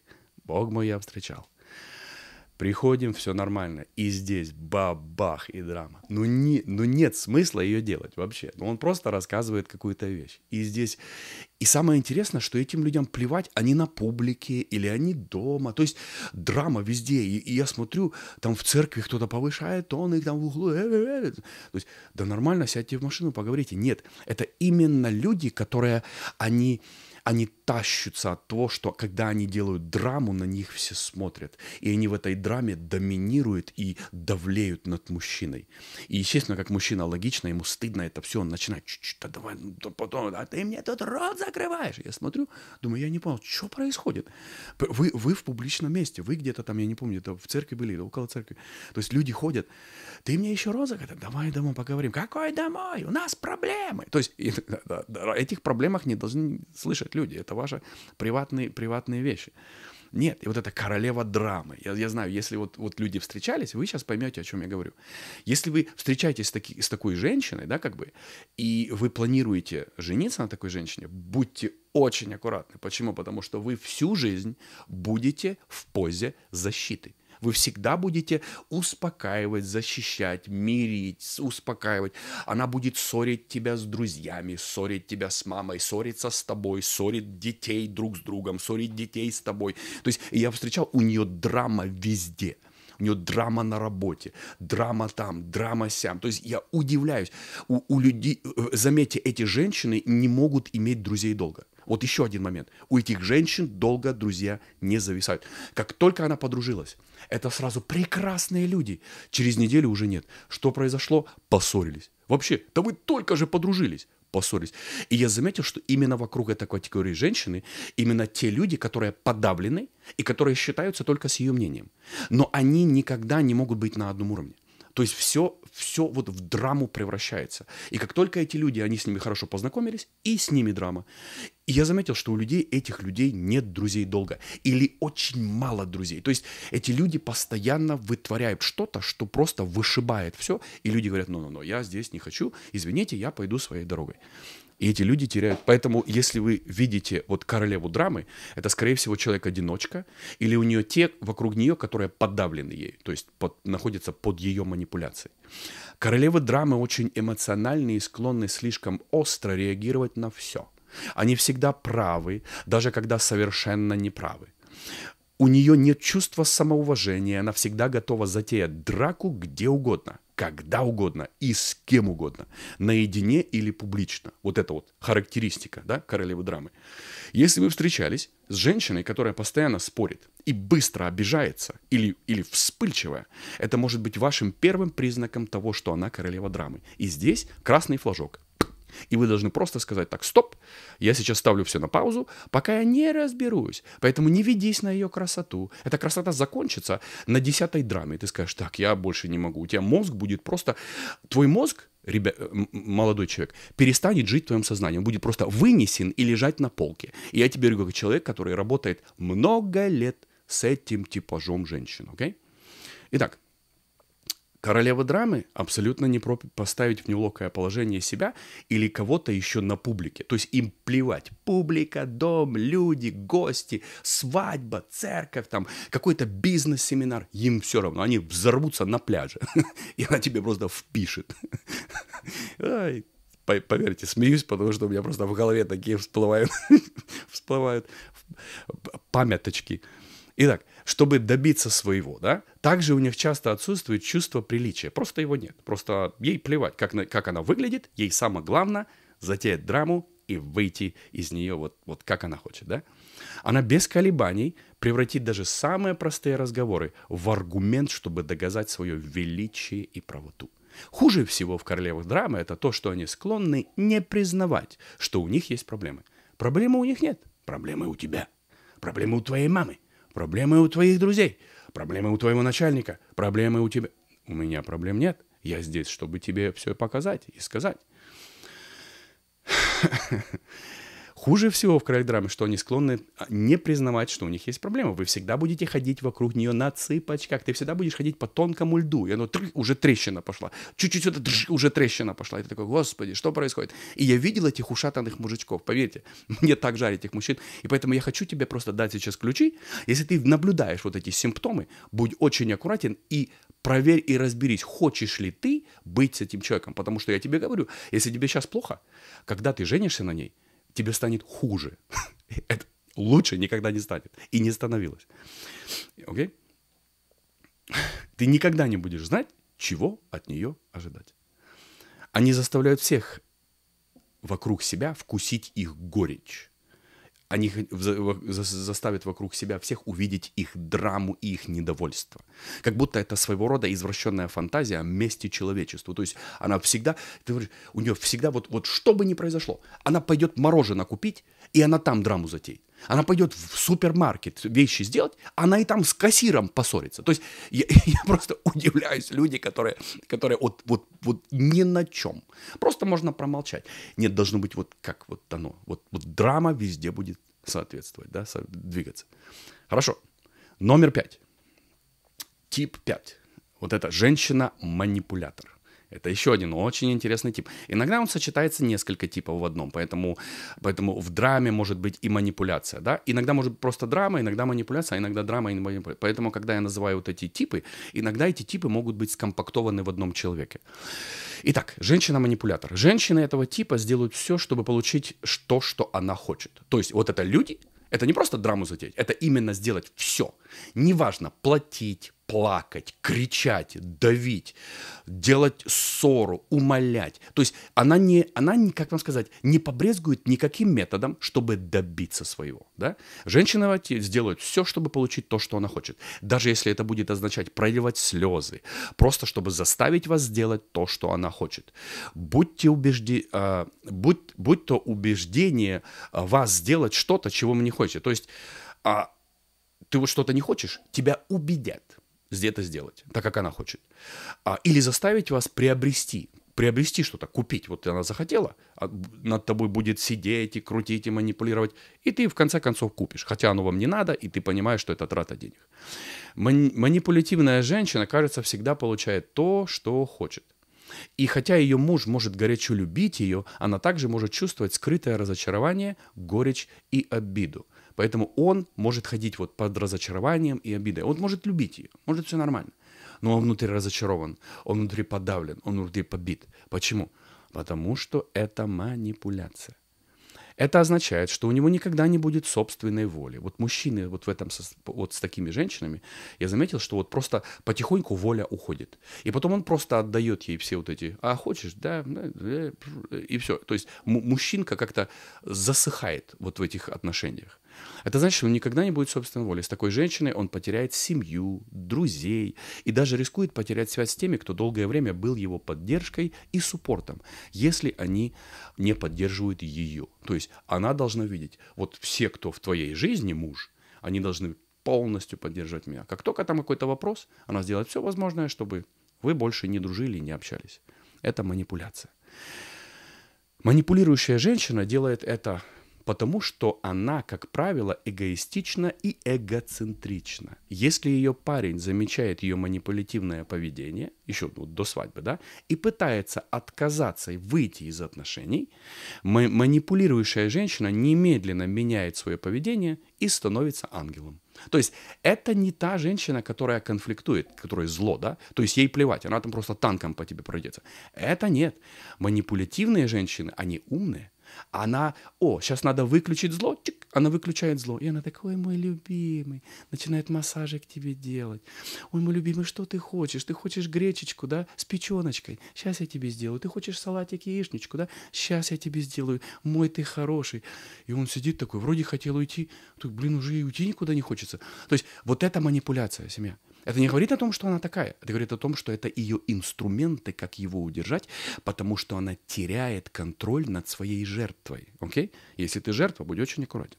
Бог мой, я встречал. Приходим, все нормально. И здесь бабах и драма. Ну, не, ну нет смысла ее делать вообще. Ну, он просто рассказывает какую-то вещь. И здесь... И самое интересное, что этим людям плевать, они на публике или они дома. То есть драма везде. И, и я смотрю, там в церкви кто-то повышает тон, их там в углу... Э, э, э, То есть, да нормально, сядьте в машину, поговорите. Нет, это именно люди, которые, они они тащутся от того, что когда они делают драму, на них все смотрят. И они в этой драме доминируют и давлеют над мужчиной. И, естественно, как мужчина логично, ему стыдно это все, он начинает, чуть-чуть, давай, ну, да потом, а ты мне тут рот закрываешь. Я смотрю, думаю, я не понял, что происходит? Вы, вы в публичном месте, вы где-то там, я не помню, это в церкви были, около церкви. То есть люди ходят, ты мне еще роза, давай домой поговорим. Какой домой? У нас проблемы. То есть и, этих проблемах не должны слышать люди. Это ваши приватные, приватные вещи. Нет, и вот эта королева драмы. Я, я знаю, если вот, вот люди встречались, вы сейчас поймете, о чем я говорю. Если вы встречаетесь с, таки, с такой женщиной, да, как бы, и вы планируете жениться на такой женщине, будьте очень аккуратны. Почему? Потому что вы всю жизнь будете в позе защиты. Вы всегда будете успокаивать, защищать, мирить, успокаивать. Она будет ссорить тебя с друзьями, ссорить тебя с мамой, ссориться с тобой, ссорить детей друг с другом, ссорить детей с тобой. То есть я встречал у нее драма везде – нее драма на работе, драма там, драма сям. То есть я удивляюсь. У, у людей, э, заметьте, эти женщины не могут иметь друзей долго. Вот еще один момент. У этих женщин долго друзья не зависают. Как только она подружилась, это сразу прекрасные люди. Через неделю уже нет. Что произошло? Поссорились. Вообще, да вы только же подружились поссорились. И я заметил, что именно вокруг этой категории женщины именно те люди, которые подавлены и которые считаются только с ее мнением. Но они никогда не могут быть на одном уровне. То есть все все вот в драму превращается. И как только эти люди, они с ними хорошо познакомились, и с ними драма. И я заметил, что у людей, этих людей нет друзей долго. Или очень мало друзей. То есть эти люди постоянно вытворяют что-то, что просто вышибает все. И люди говорят, ну-ну-ну, я здесь не хочу, извините, я пойду своей дорогой. И эти люди теряют. Поэтому, если вы видите вот королеву драмы, это, скорее всего, человек-одиночка, или у нее те вокруг нее, которые подавлены ей, то есть под, находятся под ее манипуляцией. Королевы драмы очень эмоциональные, и склонны слишком остро реагировать на все. Они всегда правы, даже когда совершенно неправы. У нее нет чувства самоуважения, она всегда готова затеять драку где угодно когда угодно и с кем угодно, наедине или публично. Вот это вот характеристика да, королевы драмы. Если вы встречались с женщиной, которая постоянно спорит и быстро обижается или, или вспыльчивая, это может быть вашим первым признаком того, что она королева драмы. И здесь красный флажок. И вы должны просто сказать так, стоп, я сейчас ставлю все на паузу, пока я не разберусь. Поэтому не ведись на ее красоту. Эта красота закончится на десятой драме. Ты скажешь, так, я больше не могу. У тебя мозг будет просто... Твой мозг, ребя... Э, молодой человек, перестанет жить в твоем сознании. Он будет просто вынесен и лежать на полке. И я тебе говорю, как человек, который работает много лет с этим типажом женщин, окей? Okay? Итак, Королева драмы абсолютно не про поставить в неловкое положение себя или кого-то еще на публике. То есть им плевать. Публика, дом, люди, гости, свадьба, церковь, там какой-то бизнес-семинар. Им все равно. Они взорвутся на пляже. И она тебе просто впишет. Поверьте, смеюсь, потому что у меня просто в голове такие всплывают, всплывают э, памяточки. Итак, чтобы добиться своего, да, также у них часто отсутствует чувство приличия. Просто его нет. Просто ей плевать, как, на, как она выглядит. Ей самое главное затеять драму и выйти из нее вот, вот как она хочет, да? Она без колебаний превратит даже самые простые разговоры в аргумент, чтобы доказать свое величие и правоту. Хуже всего в королевах драмы это то, что они склонны не признавать, что у них есть проблемы. Проблемы у них нет. Проблемы у тебя. Проблемы у твоей мамы. Проблемы у твоих друзей, проблемы у твоего начальника, проблемы у тебя. У меня проблем нет. Я здесь, чтобы тебе все показать и сказать. Хуже всего в крайдраме, что они склонны а, не признавать, что у них есть проблема. Вы всегда будете ходить вокруг нее на цыпочках. Ты всегда будешь ходить по тонкому льду. И оно уже трещина пошла. Чуть-чуть это тры, уже трещина пошла. И ты такой, господи, что происходит? И я видел этих ушатанных мужичков, поверьте. Мне так жаль этих мужчин. И поэтому я хочу тебе просто дать сейчас ключи. Если ты наблюдаешь вот эти симптомы, будь очень аккуратен и проверь и разберись, хочешь ли ты быть с этим человеком. Потому что я тебе говорю, если тебе сейчас плохо, когда ты женишься на ней, тебе станет хуже. Это лучше никогда не станет. И не становилось. Окей? Ты никогда не будешь знать, чего от нее ожидать. Они заставляют всех вокруг себя вкусить их горечь они заставят вокруг себя всех увидеть их драму и их недовольство. Как будто это своего рода извращенная фантазия о месте человечеству. То есть она всегда, ты говоришь, у нее всегда вот, вот что бы ни произошло, она пойдет мороженое купить, и она там драму затеет. Она пойдет в супермаркет вещи сделать, она и там с кассиром поссорится. То есть я, я просто удивляюсь люди, которые, которые вот, вот, вот ни на чем. Просто можно промолчать. Нет, должно быть вот как вот оно. Вот, вот драма везде будет соответствовать, да, двигаться. Хорошо. Номер пять. Тип пять. Вот это женщина-манипулятор. Это еще один очень интересный тип. Иногда он сочетается несколько типов в одном, поэтому, поэтому в драме может быть и манипуляция, да? Иногда может быть просто драма, иногда манипуляция, а иногда драма и манипуляция. Поэтому, когда я называю вот эти типы, иногда эти типы могут быть скомпактованы в одном человеке. Итак, женщина-манипулятор. Женщины этого типа сделают все, чтобы получить то, что она хочет. То есть вот это люди, это не просто драму затеять, это именно сделать все. Неважно, платить, плакать, кричать, давить, делать ссору, умолять. То есть она не, она не, как вам сказать, не побрезгует никаким методом, чтобы добиться своего. Да? Женщина сделает все, чтобы получить то, что она хочет. Даже если это будет означать проливать слезы, просто чтобы заставить вас сделать то, что она хочет. Будьте убежди... Э, будь, будь то убеждение а, вас сделать что-то, чего вы не хотите. То есть э, ты вот что-то не хочешь, тебя убедят где-то сделать, так как она хочет. А, или заставить вас приобрести, приобрести что-то, купить. Вот она захотела, а над тобой будет сидеть и крутить, и манипулировать. И ты в конце концов купишь. Хотя оно вам не надо, и ты понимаешь, что это трата денег. Манипулятивная женщина, кажется, всегда получает то, что хочет. И хотя ее муж может горячо любить ее, она также может чувствовать скрытое разочарование, горечь и обиду. Поэтому он может ходить вот под разочарованием и обидой. Он может любить ее, может все нормально. Но он внутри разочарован, он внутри подавлен, он внутри побит. Почему? Потому что это манипуляция. Это означает, что у него никогда не будет собственной воли. Вот мужчины вот в этом, вот с такими женщинами, я заметил, что вот просто потихоньку воля уходит. И потом он просто отдает ей все вот эти, а хочешь, да, и все. То есть мужчинка как-то засыхает вот в этих отношениях. Это значит, что он никогда не будет собственной воли. С такой женщиной он потеряет семью, друзей и даже рискует потерять связь с теми, кто долгое время был его поддержкой и суппортом, если они не поддерживают ее. То есть она должна видеть, вот все, кто в твоей жизни муж, они должны полностью поддерживать меня. Как только там какой-то вопрос, она сделает все возможное, чтобы вы больше не дружили и не общались. Это манипуляция. Манипулирующая женщина делает это потому что она, как правило, эгоистична и эгоцентрична. Если ее парень замечает ее манипулятивное поведение, еще ну, до свадьбы, да, и пытается отказаться и выйти из отношений, манипулирующая женщина немедленно меняет свое поведение и становится ангелом. То есть это не та женщина, которая конфликтует, которая зло, да? То есть ей плевать, она там просто танком по тебе пройдется. Это нет. Манипулятивные женщины, они умные она, о, сейчас надо выключить зло, чик, она выключает зло. И она такой, мой любимый, начинает массажик тебе делать. Ой, мой любимый, что ты хочешь? Ты хочешь гречечку, да, с печеночкой? Сейчас я тебе сделаю. Ты хочешь салатик, яичничку, да? Сейчас я тебе сделаю. Мой ты хороший. И он сидит такой, вроде хотел уйти, тут, блин, уже и уйти никуда не хочется. То есть вот это манипуляция, семья. Это не говорит о том, что она такая. Это говорит о том, что это ее инструменты, как его удержать, потому что она теряет контроль над своей жертвой. Окей? Okay? Если ты жертва, будь очень аккуратен.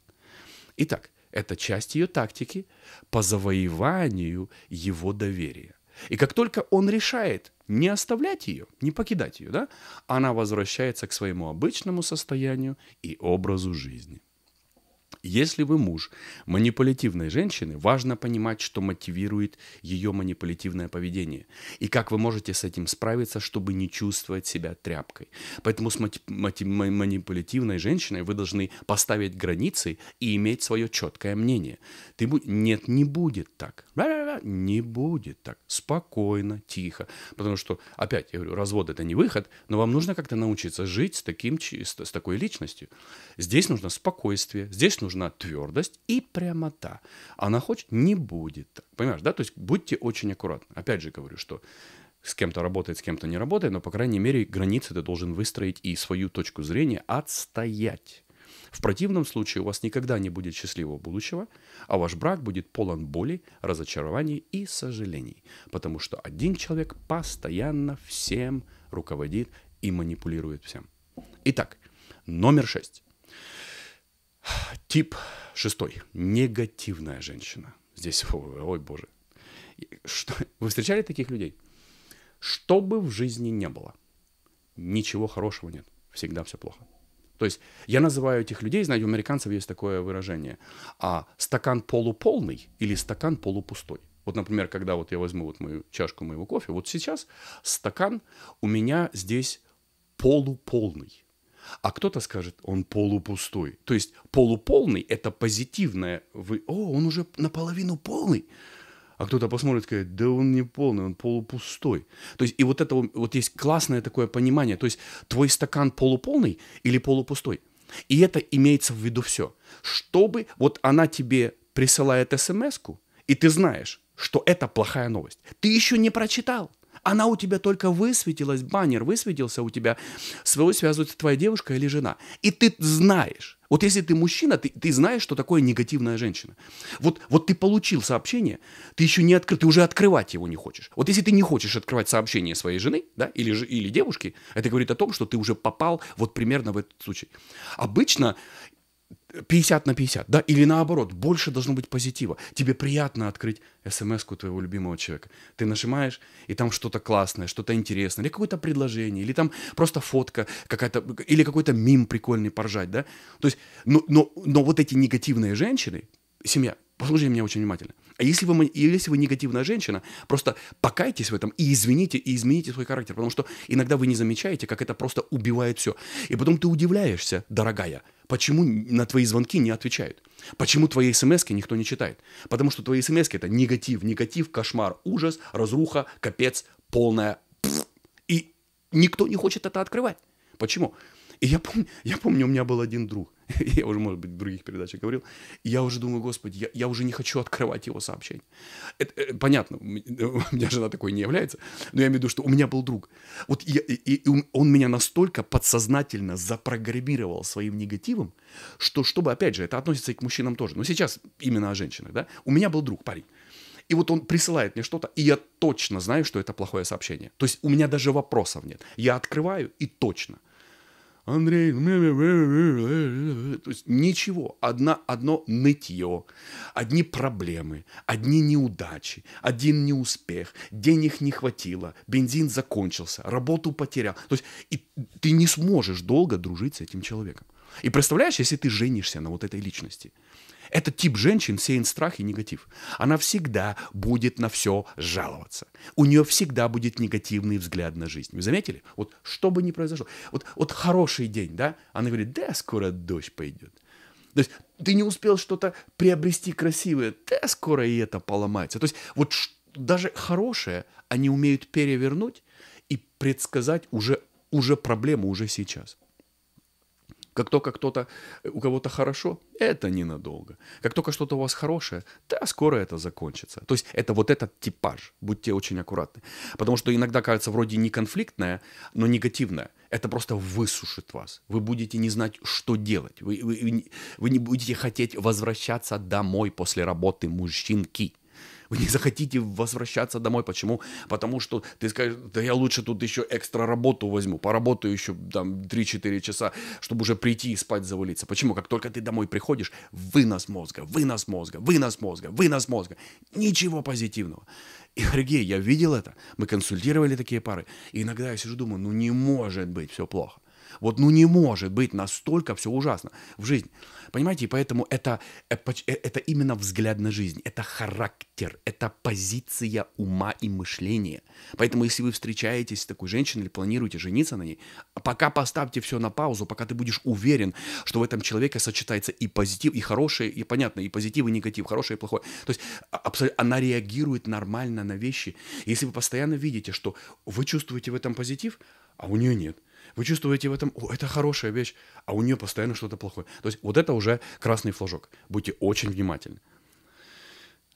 Итак, это часть ее тактики по завоеванию его доверия. И как только он решает не оставлять ее, не покидать ее, да, она возвращается к своему обычному состоянию и образу жизни. Если вы муж манипулятивной женщины, важно понимать, что мотивирует ее манипулятивное поведение и как вы можете с этим справиться, чтобы не чувствовать себя тряпкой. Поэтому с манипулятивной женщиной вы должны поставить границы и иметь свое четкое мнение. Ты бу- Нет, не будет так. Не будет так. Спокойно, тихо. Потому что, опять, я говорю, развод это не выход, но вам нужно как-то научиться жить с, таким, с такой личностью. Здесь нужно спокойствие, здесь нужно нужна твердость и прямота. Она хочет, не будет так. Понимаешь, да? То есть будьте очень аккуратны. Опять же говорю, что с кем-то работает, с кем-то не работает, но, по крайней мере, границы ты должен выстроить и свою точку зрения отстоять. В противном случае у вас никогда не будет счастливого будущего, а ваш брак будет полон боли, разочарований и сожалений, потому что один человек постоянно всем руководит и манипулирует всем. Итак, номер шесть. Тип шестой. Негативная женщина. Здесь, ой, ой боже. Что, вы встречали таких людей? Что бы в жизни не было, ничего хорошего нет. Всегда все плохо. То есть я называю этих людей, знаете, у американцев есть такое выражение, а стакан полуполный или стакан полупустой. Вот, например, когда вот я возьму вот мою чашку моего кофе, вот сейчас стакан у меня здесь полуполный. А кто-то скажет, он полупустой. То есть полуполный – это позитивное. Вы, о, он уже наполовину полный. А кто-то посмотрит и скажет, да он не полный, он полупустой. То есть, и вот это вот есть классное такое понимание. То есть, твой стакан полуполный или полупустой. И это имеется в виду все. Чтобы вот она тебе присылает смс и ты знаешь, что это плохая новость. Ты еще не прочитал, она у тебя только высветилась, баннер высветился у тебя, с своего связывается твоя девушка или жена. И ты знаешь, вот если ты мужчина, ты, ты знаешь, что такое негативная женщина. Вот, вот ты получил сообщение, ты еще не открыл, ты уже открывать его не хочешь. Вот если ты не хочешь открывать сообщение своей жены, да, или, или девушки, это говорит о том, что ты уже попал вот примерно в этот случай. Обычно 50 на 50, да, или наоборот, больше должно быть позитива. Тебе приятно открыть смс твоего любимого человека. Ты нажимаешь, и там что-то классное, что-то интересное, или какое-то предложение, или там просто фотка какая-то, или какой-то мим прикольный поржать, да. То есть, но, но, но вот эти негативные женщины, семья, послушайте меня очень внимательно. А если вы, если вы негативная женщина, просто покайтесь в этом и извините, и измените свой характер, потому что иногда вы не замечаете, как это просто убивает все. И потом ты удивляешься, дорогая, почему на твои звонки не отвечают, почему твои смс никто не читает, потому что твои смс это негатив, негатив, кошмар, ужас, разруха, капец, полная... И никто не хочет это открывать. Почему? И я помню, я помню, у меня был один друг, я уже, может быть, в других передачах говорил, и я уже думаю, господи, я, я уже не хочу открывать его сообщение. Это, это, понятно, у меня жена такой не является, но я имею в виду, что у меня был друг. Вот я, и, и он меня настолько подсознательно запрограммировал своим негативом, что, чтобы, опять же, это относится и к мужчинам тоже, но сейчас именно о женщинах, да, у меня был друг, парень, и вот он присылает мне что-то, и я точно знаю, что это плохое сообщение. То есть у меня даже вопросов нет. Я открываю и точно. Андрей, то есть ничего, одна, одно нытье, одни проблемы, одни неудачи, один неуспех, денег не хватило, бензин закончился, работу потерял. То есть и ты не сможешь долго дружить с этим человеком. И представляешь, если ты женишься на вот этой личности – этот тип женщин сеян страх и негатив. Она всегда будет на все жаловаться. У нее всегда будет негативный взгляд на жизнь. Вы заметили? Вот что бы ни произошло. Вот, вот хороший день, да? Она говорит, да, скоро дождь пойдет. То есть ты не успел что-то приобрести красивое, да, скоро и это поломается. То есть вот даже хорошее они умеют перевернуть и предсказать уже, уже проблему уже сейчас. Как только кто-то, э, у кого-то хорошо, это ненадолго. Как только что-то у вас хорошее, да, скоро это закончится. То есть это вот этот типаж. Будьте очень аккуратны. Потому что иногда кажется вроде не конфликтное, но негативное. Это просто высушит вас. Вы будете не знать, что делать. Вы, вы, вы не будете хотеть возвращаться домой после работы мужчинки. Вы не захотите возвращаться домой. Почему? Потому что ты скажешь, да я лучше тут еще экстра работу возьму, поработаю еще там 3-4 часа, чтобы уже прийти и спать завалиться. Почему? Как только ты домой приходишь, вынос мозга, вынос мозга, вынос мозга, вынос мозга. Ничего позитивного. И, Сергей, я видел это, мы консультировали такие пары, и иногда я сижу думаю, ну не может быть все плохо. Вот ну не может быть настолько все ужасно в жизни. Понимаете, и поэтому это, э, э, это именно взгляд на жизнь, это характер, это позиция ума и мышления. Поэтому если вы встречаетесь с такой женщиной или планируете жениться на ней, пока поставьте все на паузу, пока ты будешь уверен, что в этом человеке сочетается и позитив, и хорошее, и понятно, и позитив, и негатив, хорошее и плохое. То есть а, она реагирует нормально на вещи. Если вы постоянно видите, что вы чувствуете в этом позитив, а у нее нет – вы чувствуете в этом, о, это хорошая вещь, а у нее постоянно что-то плохое. То есть вот это уже красный флажок. Будьте очень внимательны.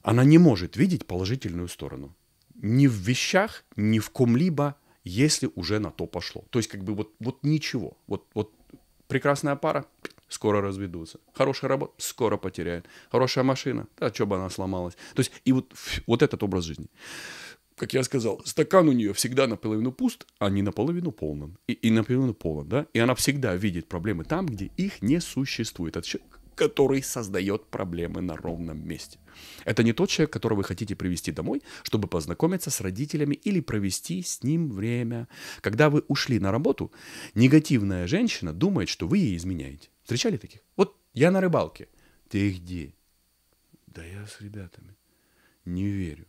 Она не может видеть положительную сторону. Ни в вещах, ни в ком-либо, если уже на то пошло. То есть как бы вот, вот ничего. Вот, вот прекрасная пара, скоро разведутся. Хорошая работа, скоро потеряют. Хорошая машина, да, что бы она сломалась. То есть и вот, вот этот образ жизни как я сказал, стакан у нее всегда наполовину пуст, а не наполовину полон. И, и наполовину полон, да? И она всегда видит проблемы там, где их не существует. Это человек, который создает проблемы на ровном месте. Это не тот человек, которого вы хотите привести домой, чтобы познакомиться с родителями или провести с ним время. Когда вы ушли на работу, негативная женщина думает, что вы ей изменяете. Встречали таких? Вот я на рыбалке. Ты где? Да я с ребятами. Не верю.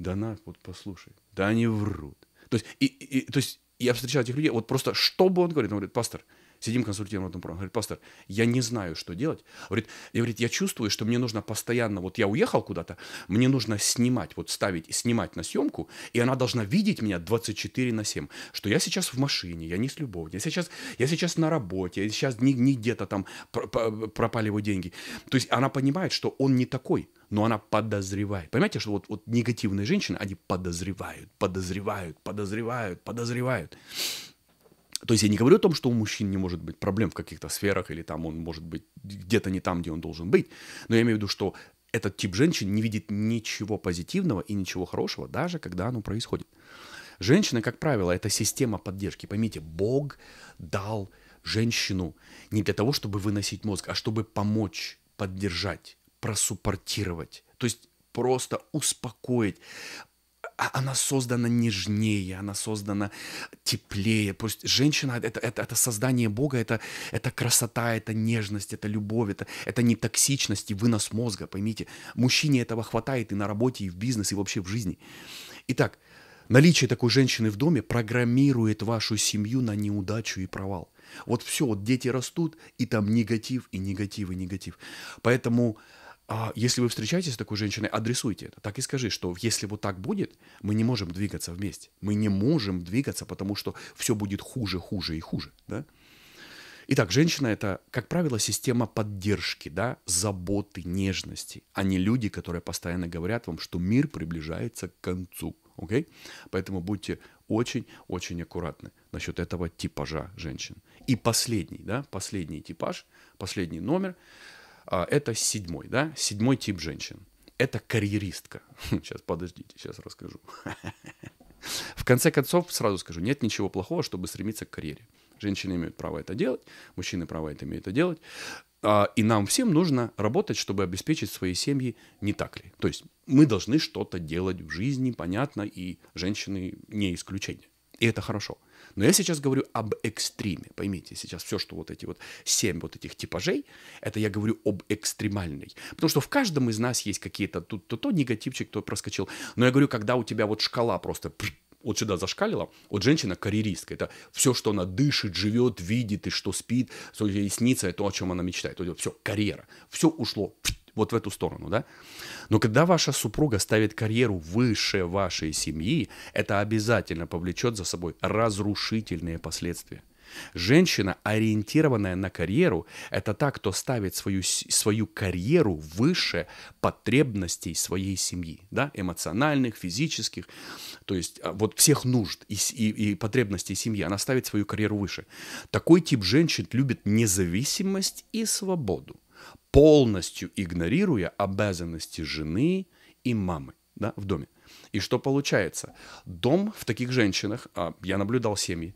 Да нас, вот послушай, да они врут. То есть, и, и, то есть я встречал этих людей, вот просто что бы он говорит, он говорит, пастор, Сидим, консультируем родную программу. Говорит, пастор, я не знаю, что делать. Говорит, я, говорит, я чувствую, что мне нужно постоянно, вот я уехал куда-то, мне нужно снимать, вот ставить, снимать на съемку, и она должна видеть меня 24 на 7, что я сейчас в машине, я не с любовью, я сейчас, я сейчас на работе, я сейчас не, не где-то там пропали его деньги. То есть она понимает, что он не такой, но она подозревает. Понимаете, что вот, вот негативные женщины, они подозревают, подозревают, подозревают, подозревают. То есть я не говорю о том, что у мужчин не может быть проблем в каких-то сферах, или там он может быть где-то не там, где он должен быть, но я имею в виду, что этот тип женщин не видит ничего позитивного и ничего хорошего, даже когда оно происходит. Женщина, как правило, это система поддержки. Поймите, Бог дал женщину не для того, чтобы выносить мозг, а чтобы помочь, поддержать, просуппортировать. То есть просто успокоить, а она создана нежнее, она создана теплее. Просто женщина это, это, это создание Бога, это, это красота, это нежность, это любовь, это, это не токсичность и вынос мозга, поймите. Мужчине этого хватает и на работе, и в бизнесе, и вообще в жизни. Итак, наличие такой женщины в доме программирует вашу семью на неудачу и провал. Вот все, вот дети растут, и там негатив, и негатив, и негатив. Поэтому а если вы встречаетесь с такой женщиной, адресуйте это. Так и скажи, что если вот так будет, мы не можем двигаться вместе. Мы не можем двигаться, потому что все будет хуже, хуже и хуже. Да? Итак, женщина – это, как правило, система поддержки, да, заботы, нежности, а не люди, которые постоянно говорят вам, что мир приближается к концу. Okay? Поэтому будьте очень-очень аккуратны насчет этого типажа женщин. И последний, да, последний типаж, последний номер – а, это седьмой, да, седьмой тип женщин. Это карьеристка. Сейчас, подождите, сейчас расскажу. В конце концов, сразу скажу, нет ничего плохого, чтобы стремиться к карьере. Женщины имеют право это делать, мужчины право это имеют это делать. А, и нам всем нужно работать, чтобы обеспечить свои семьи, не так ли? То есть мы должны что-то делать в жизни, понятно, и женщины не исключение. И это хорошо. Но я сейчас говорю об экстриме. Поймите, сейчас все, что вот эти вот семь вот этих типажей, это я говорю об экстремальной. Потому что в каждом из нас есть какие-то тут то, то негативчик, то проскочил. Но я говорю, когда у тебя вот шкала просто вот сюда зашкалила, вот женщина карьеристка, это все, что она дышит, живет, видит, и что спит, что ей снится, это то, о чем она мечтает. Вот все, карьера. Все ушло вот в эту сторону, да? Но когда ваша супруга ставит карьеру выше вашей семьи, это обязательно повлечет за собой разрушительные последствия. Женщина, ориентированная на карьеру, это та, кто ставит свою, свою карьеру выше потребностей своей семьи, да, эмоциональных, физических, то есть а, вот всех нужд и, и, и потребностей семьи, она ставит свою карьеру выше. Такой тип женщин любит независимость и свободу полностью игнорируя обязанности жены и мамы да, в доме. И что получается? Дом в таких женщинах, а, я наблюдал семьи,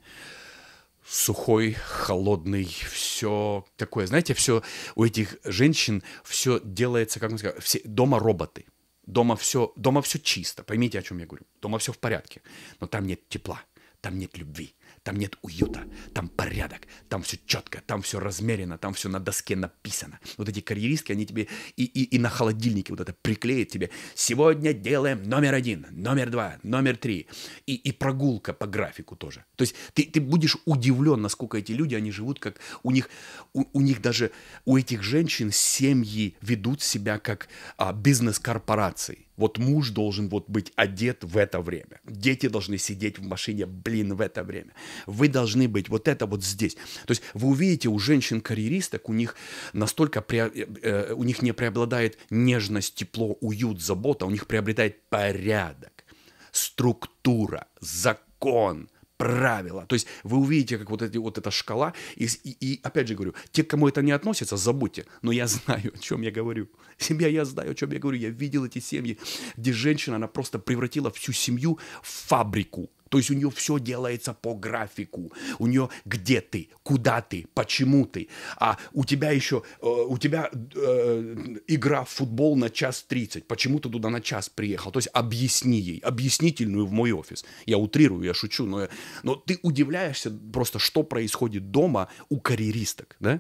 сухой, холодный, все такое, знаете, все у этих женщин все делается, как мы сказали, все, дома роботы, дома все, дома все чисто, поймите, о чем я говорю, дома все в порядке, но там нет тепла, там нет любви, там нет уюта, там порядок, там все четко, там все размерено, там все на доске написано. Вот эти карьеристки, они тебе и, и, и на холодильнике вот это приклеят тебе. Сегодня делаем номер один, номер два, номер три. И, и прогулка по графику тоже. То есть ты, ты будешь удивлен, насколько эти люди, они живут как... У них, у, у них даже, у этих женщин семьи ведут себя как а, бизнес-корпорации. Вот муж должен вот быть одет в это время. Дети должны сидеть в машине, блин, в это время. Вы должны быть вот это вот здесь. То есть вы увидите у женщин-карьеристок, у них настолько, пре, э, э, у них не преобладает нежность, тепло, уют, забота, у них приобретает порядок, структура, закон – правила. То есть вы увидите, как вот, эти, вот эта шкала. И, и, и опять же говорю, те, кому это не относится, забудьте. Но я знаю, о чем я говорю. Семья, я знаю, о чем я говорю. Я видел эти семьи, где женщина, она просто превратила всю семью в фабрику то есть у нее все делается по графику. У нее где ты, куда ты, почему ты. А у тебя еще, э, у тебя э, игра в футбол на час тридцать. Почему ты туда на час приехал? То есть объясни ей, объяснительную в мой офис. Я утрирую, я шучу, но, я, но ты удивляешься просто, что происходит дома у карьеристок, да?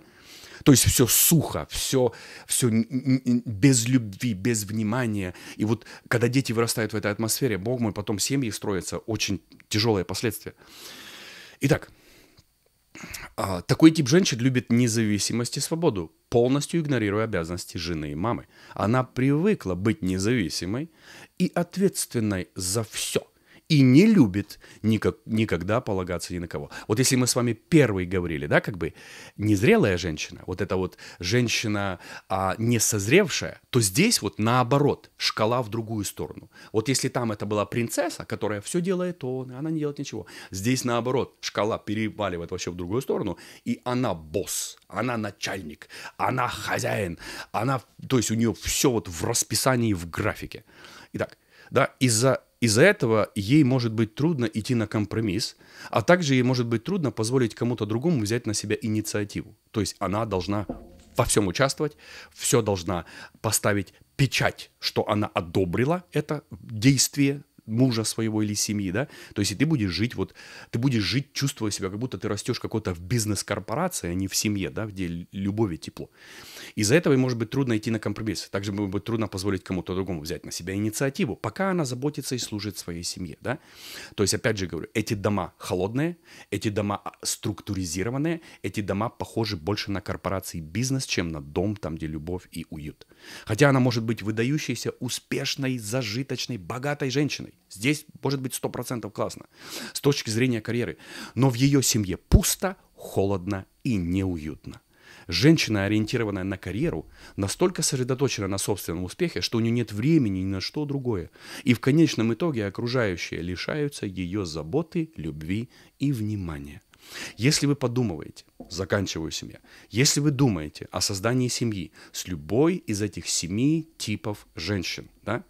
То есть все сухо, все, все без любви, без внимания. И вот когда дети вырастают в этой атмосфере, бог мой, потом семьи строятся, очень тяжелые последствия. Итак, а, такой тип женщин любит независимость и свободу, полностью игнорируя обязанности жены и мамы. Она привыкла быть независимой и ответственной за все – и не любит никак, никогда полагаться ни на кого. Вот если мы с вами первые говорили, да, как бы незрелая женщина, вот эта вот женщина а, не созревшая, то здесь вот наоборот, шкала в другую сторону. Вот если там это была принцесса, которая все делает то она не делает ничего, здесь наоборот, шкала переваливает вообще в другую сторону, и она босс, она начальник, она хозяин, она, то есть у нее все вот в расписании, в графике. Итак, да, из-за из-за этого ей может быть трудно идти на компромисс, а также ей может быть трудно позволить кому-то другому взять на себя инициативу. То есть она должна во всем участвовать, все должна поставить печать, что она одобрила это действие мужа своего или семьи, да, то есть и ты будешь жить вот, ты будешь жить, чувствуя себя, как будто ты растешь какой-то в бизнес-корпорации, а не в семье, да, где любовь и тепло. Из-за этого и может быть трудно идти на компромисс, также может быть трудно позволить кому-то другому взять на себя инициативу, пока она заботится и служит своей семье, да. То есть, опять же говорю, эти дома холодные, эти дома а, структуризированные, эти дома похожи больше на корпорации бизнес, чем на дом, там, где любовь и уют. Хотя она может быть выдающейся, успешной, зажиточной, богатой женщиной. Здесь может быть 100% классно с точки зрения карьеры. Но в ее семье пусто, холодно и неуютно. Женщина, ориентированная на карьеру, настолько сосредоточена на собственном успехе, что у нее нет времени ни на что другое. И в конечном итоге окружающие лишаются ее заботы, любви и внимания. Если вы подумываете, заканчиваю семья, если вы думаете о создании семьи с любой из этих семи типов женщин, да,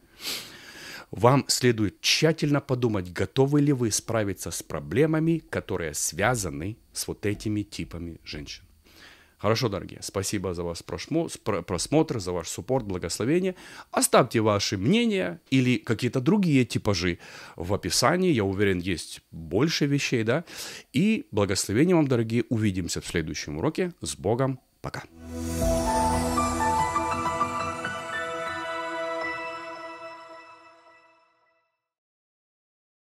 вам следует тщательно подумать, готовы ли вы справиться с проблемами, которые связаны с вот этими типами женщин. Хорошо, дорогие, спасибо за ваш просмотр, за ваш суппорт, благословение. Оставьте ваши мнения или какие-то другие типажи в описании. Я уверен, есть больше вещей, да? И благословение вам, дорогие. Увидимся в следующем уроке. С Богом. Пока. Пока.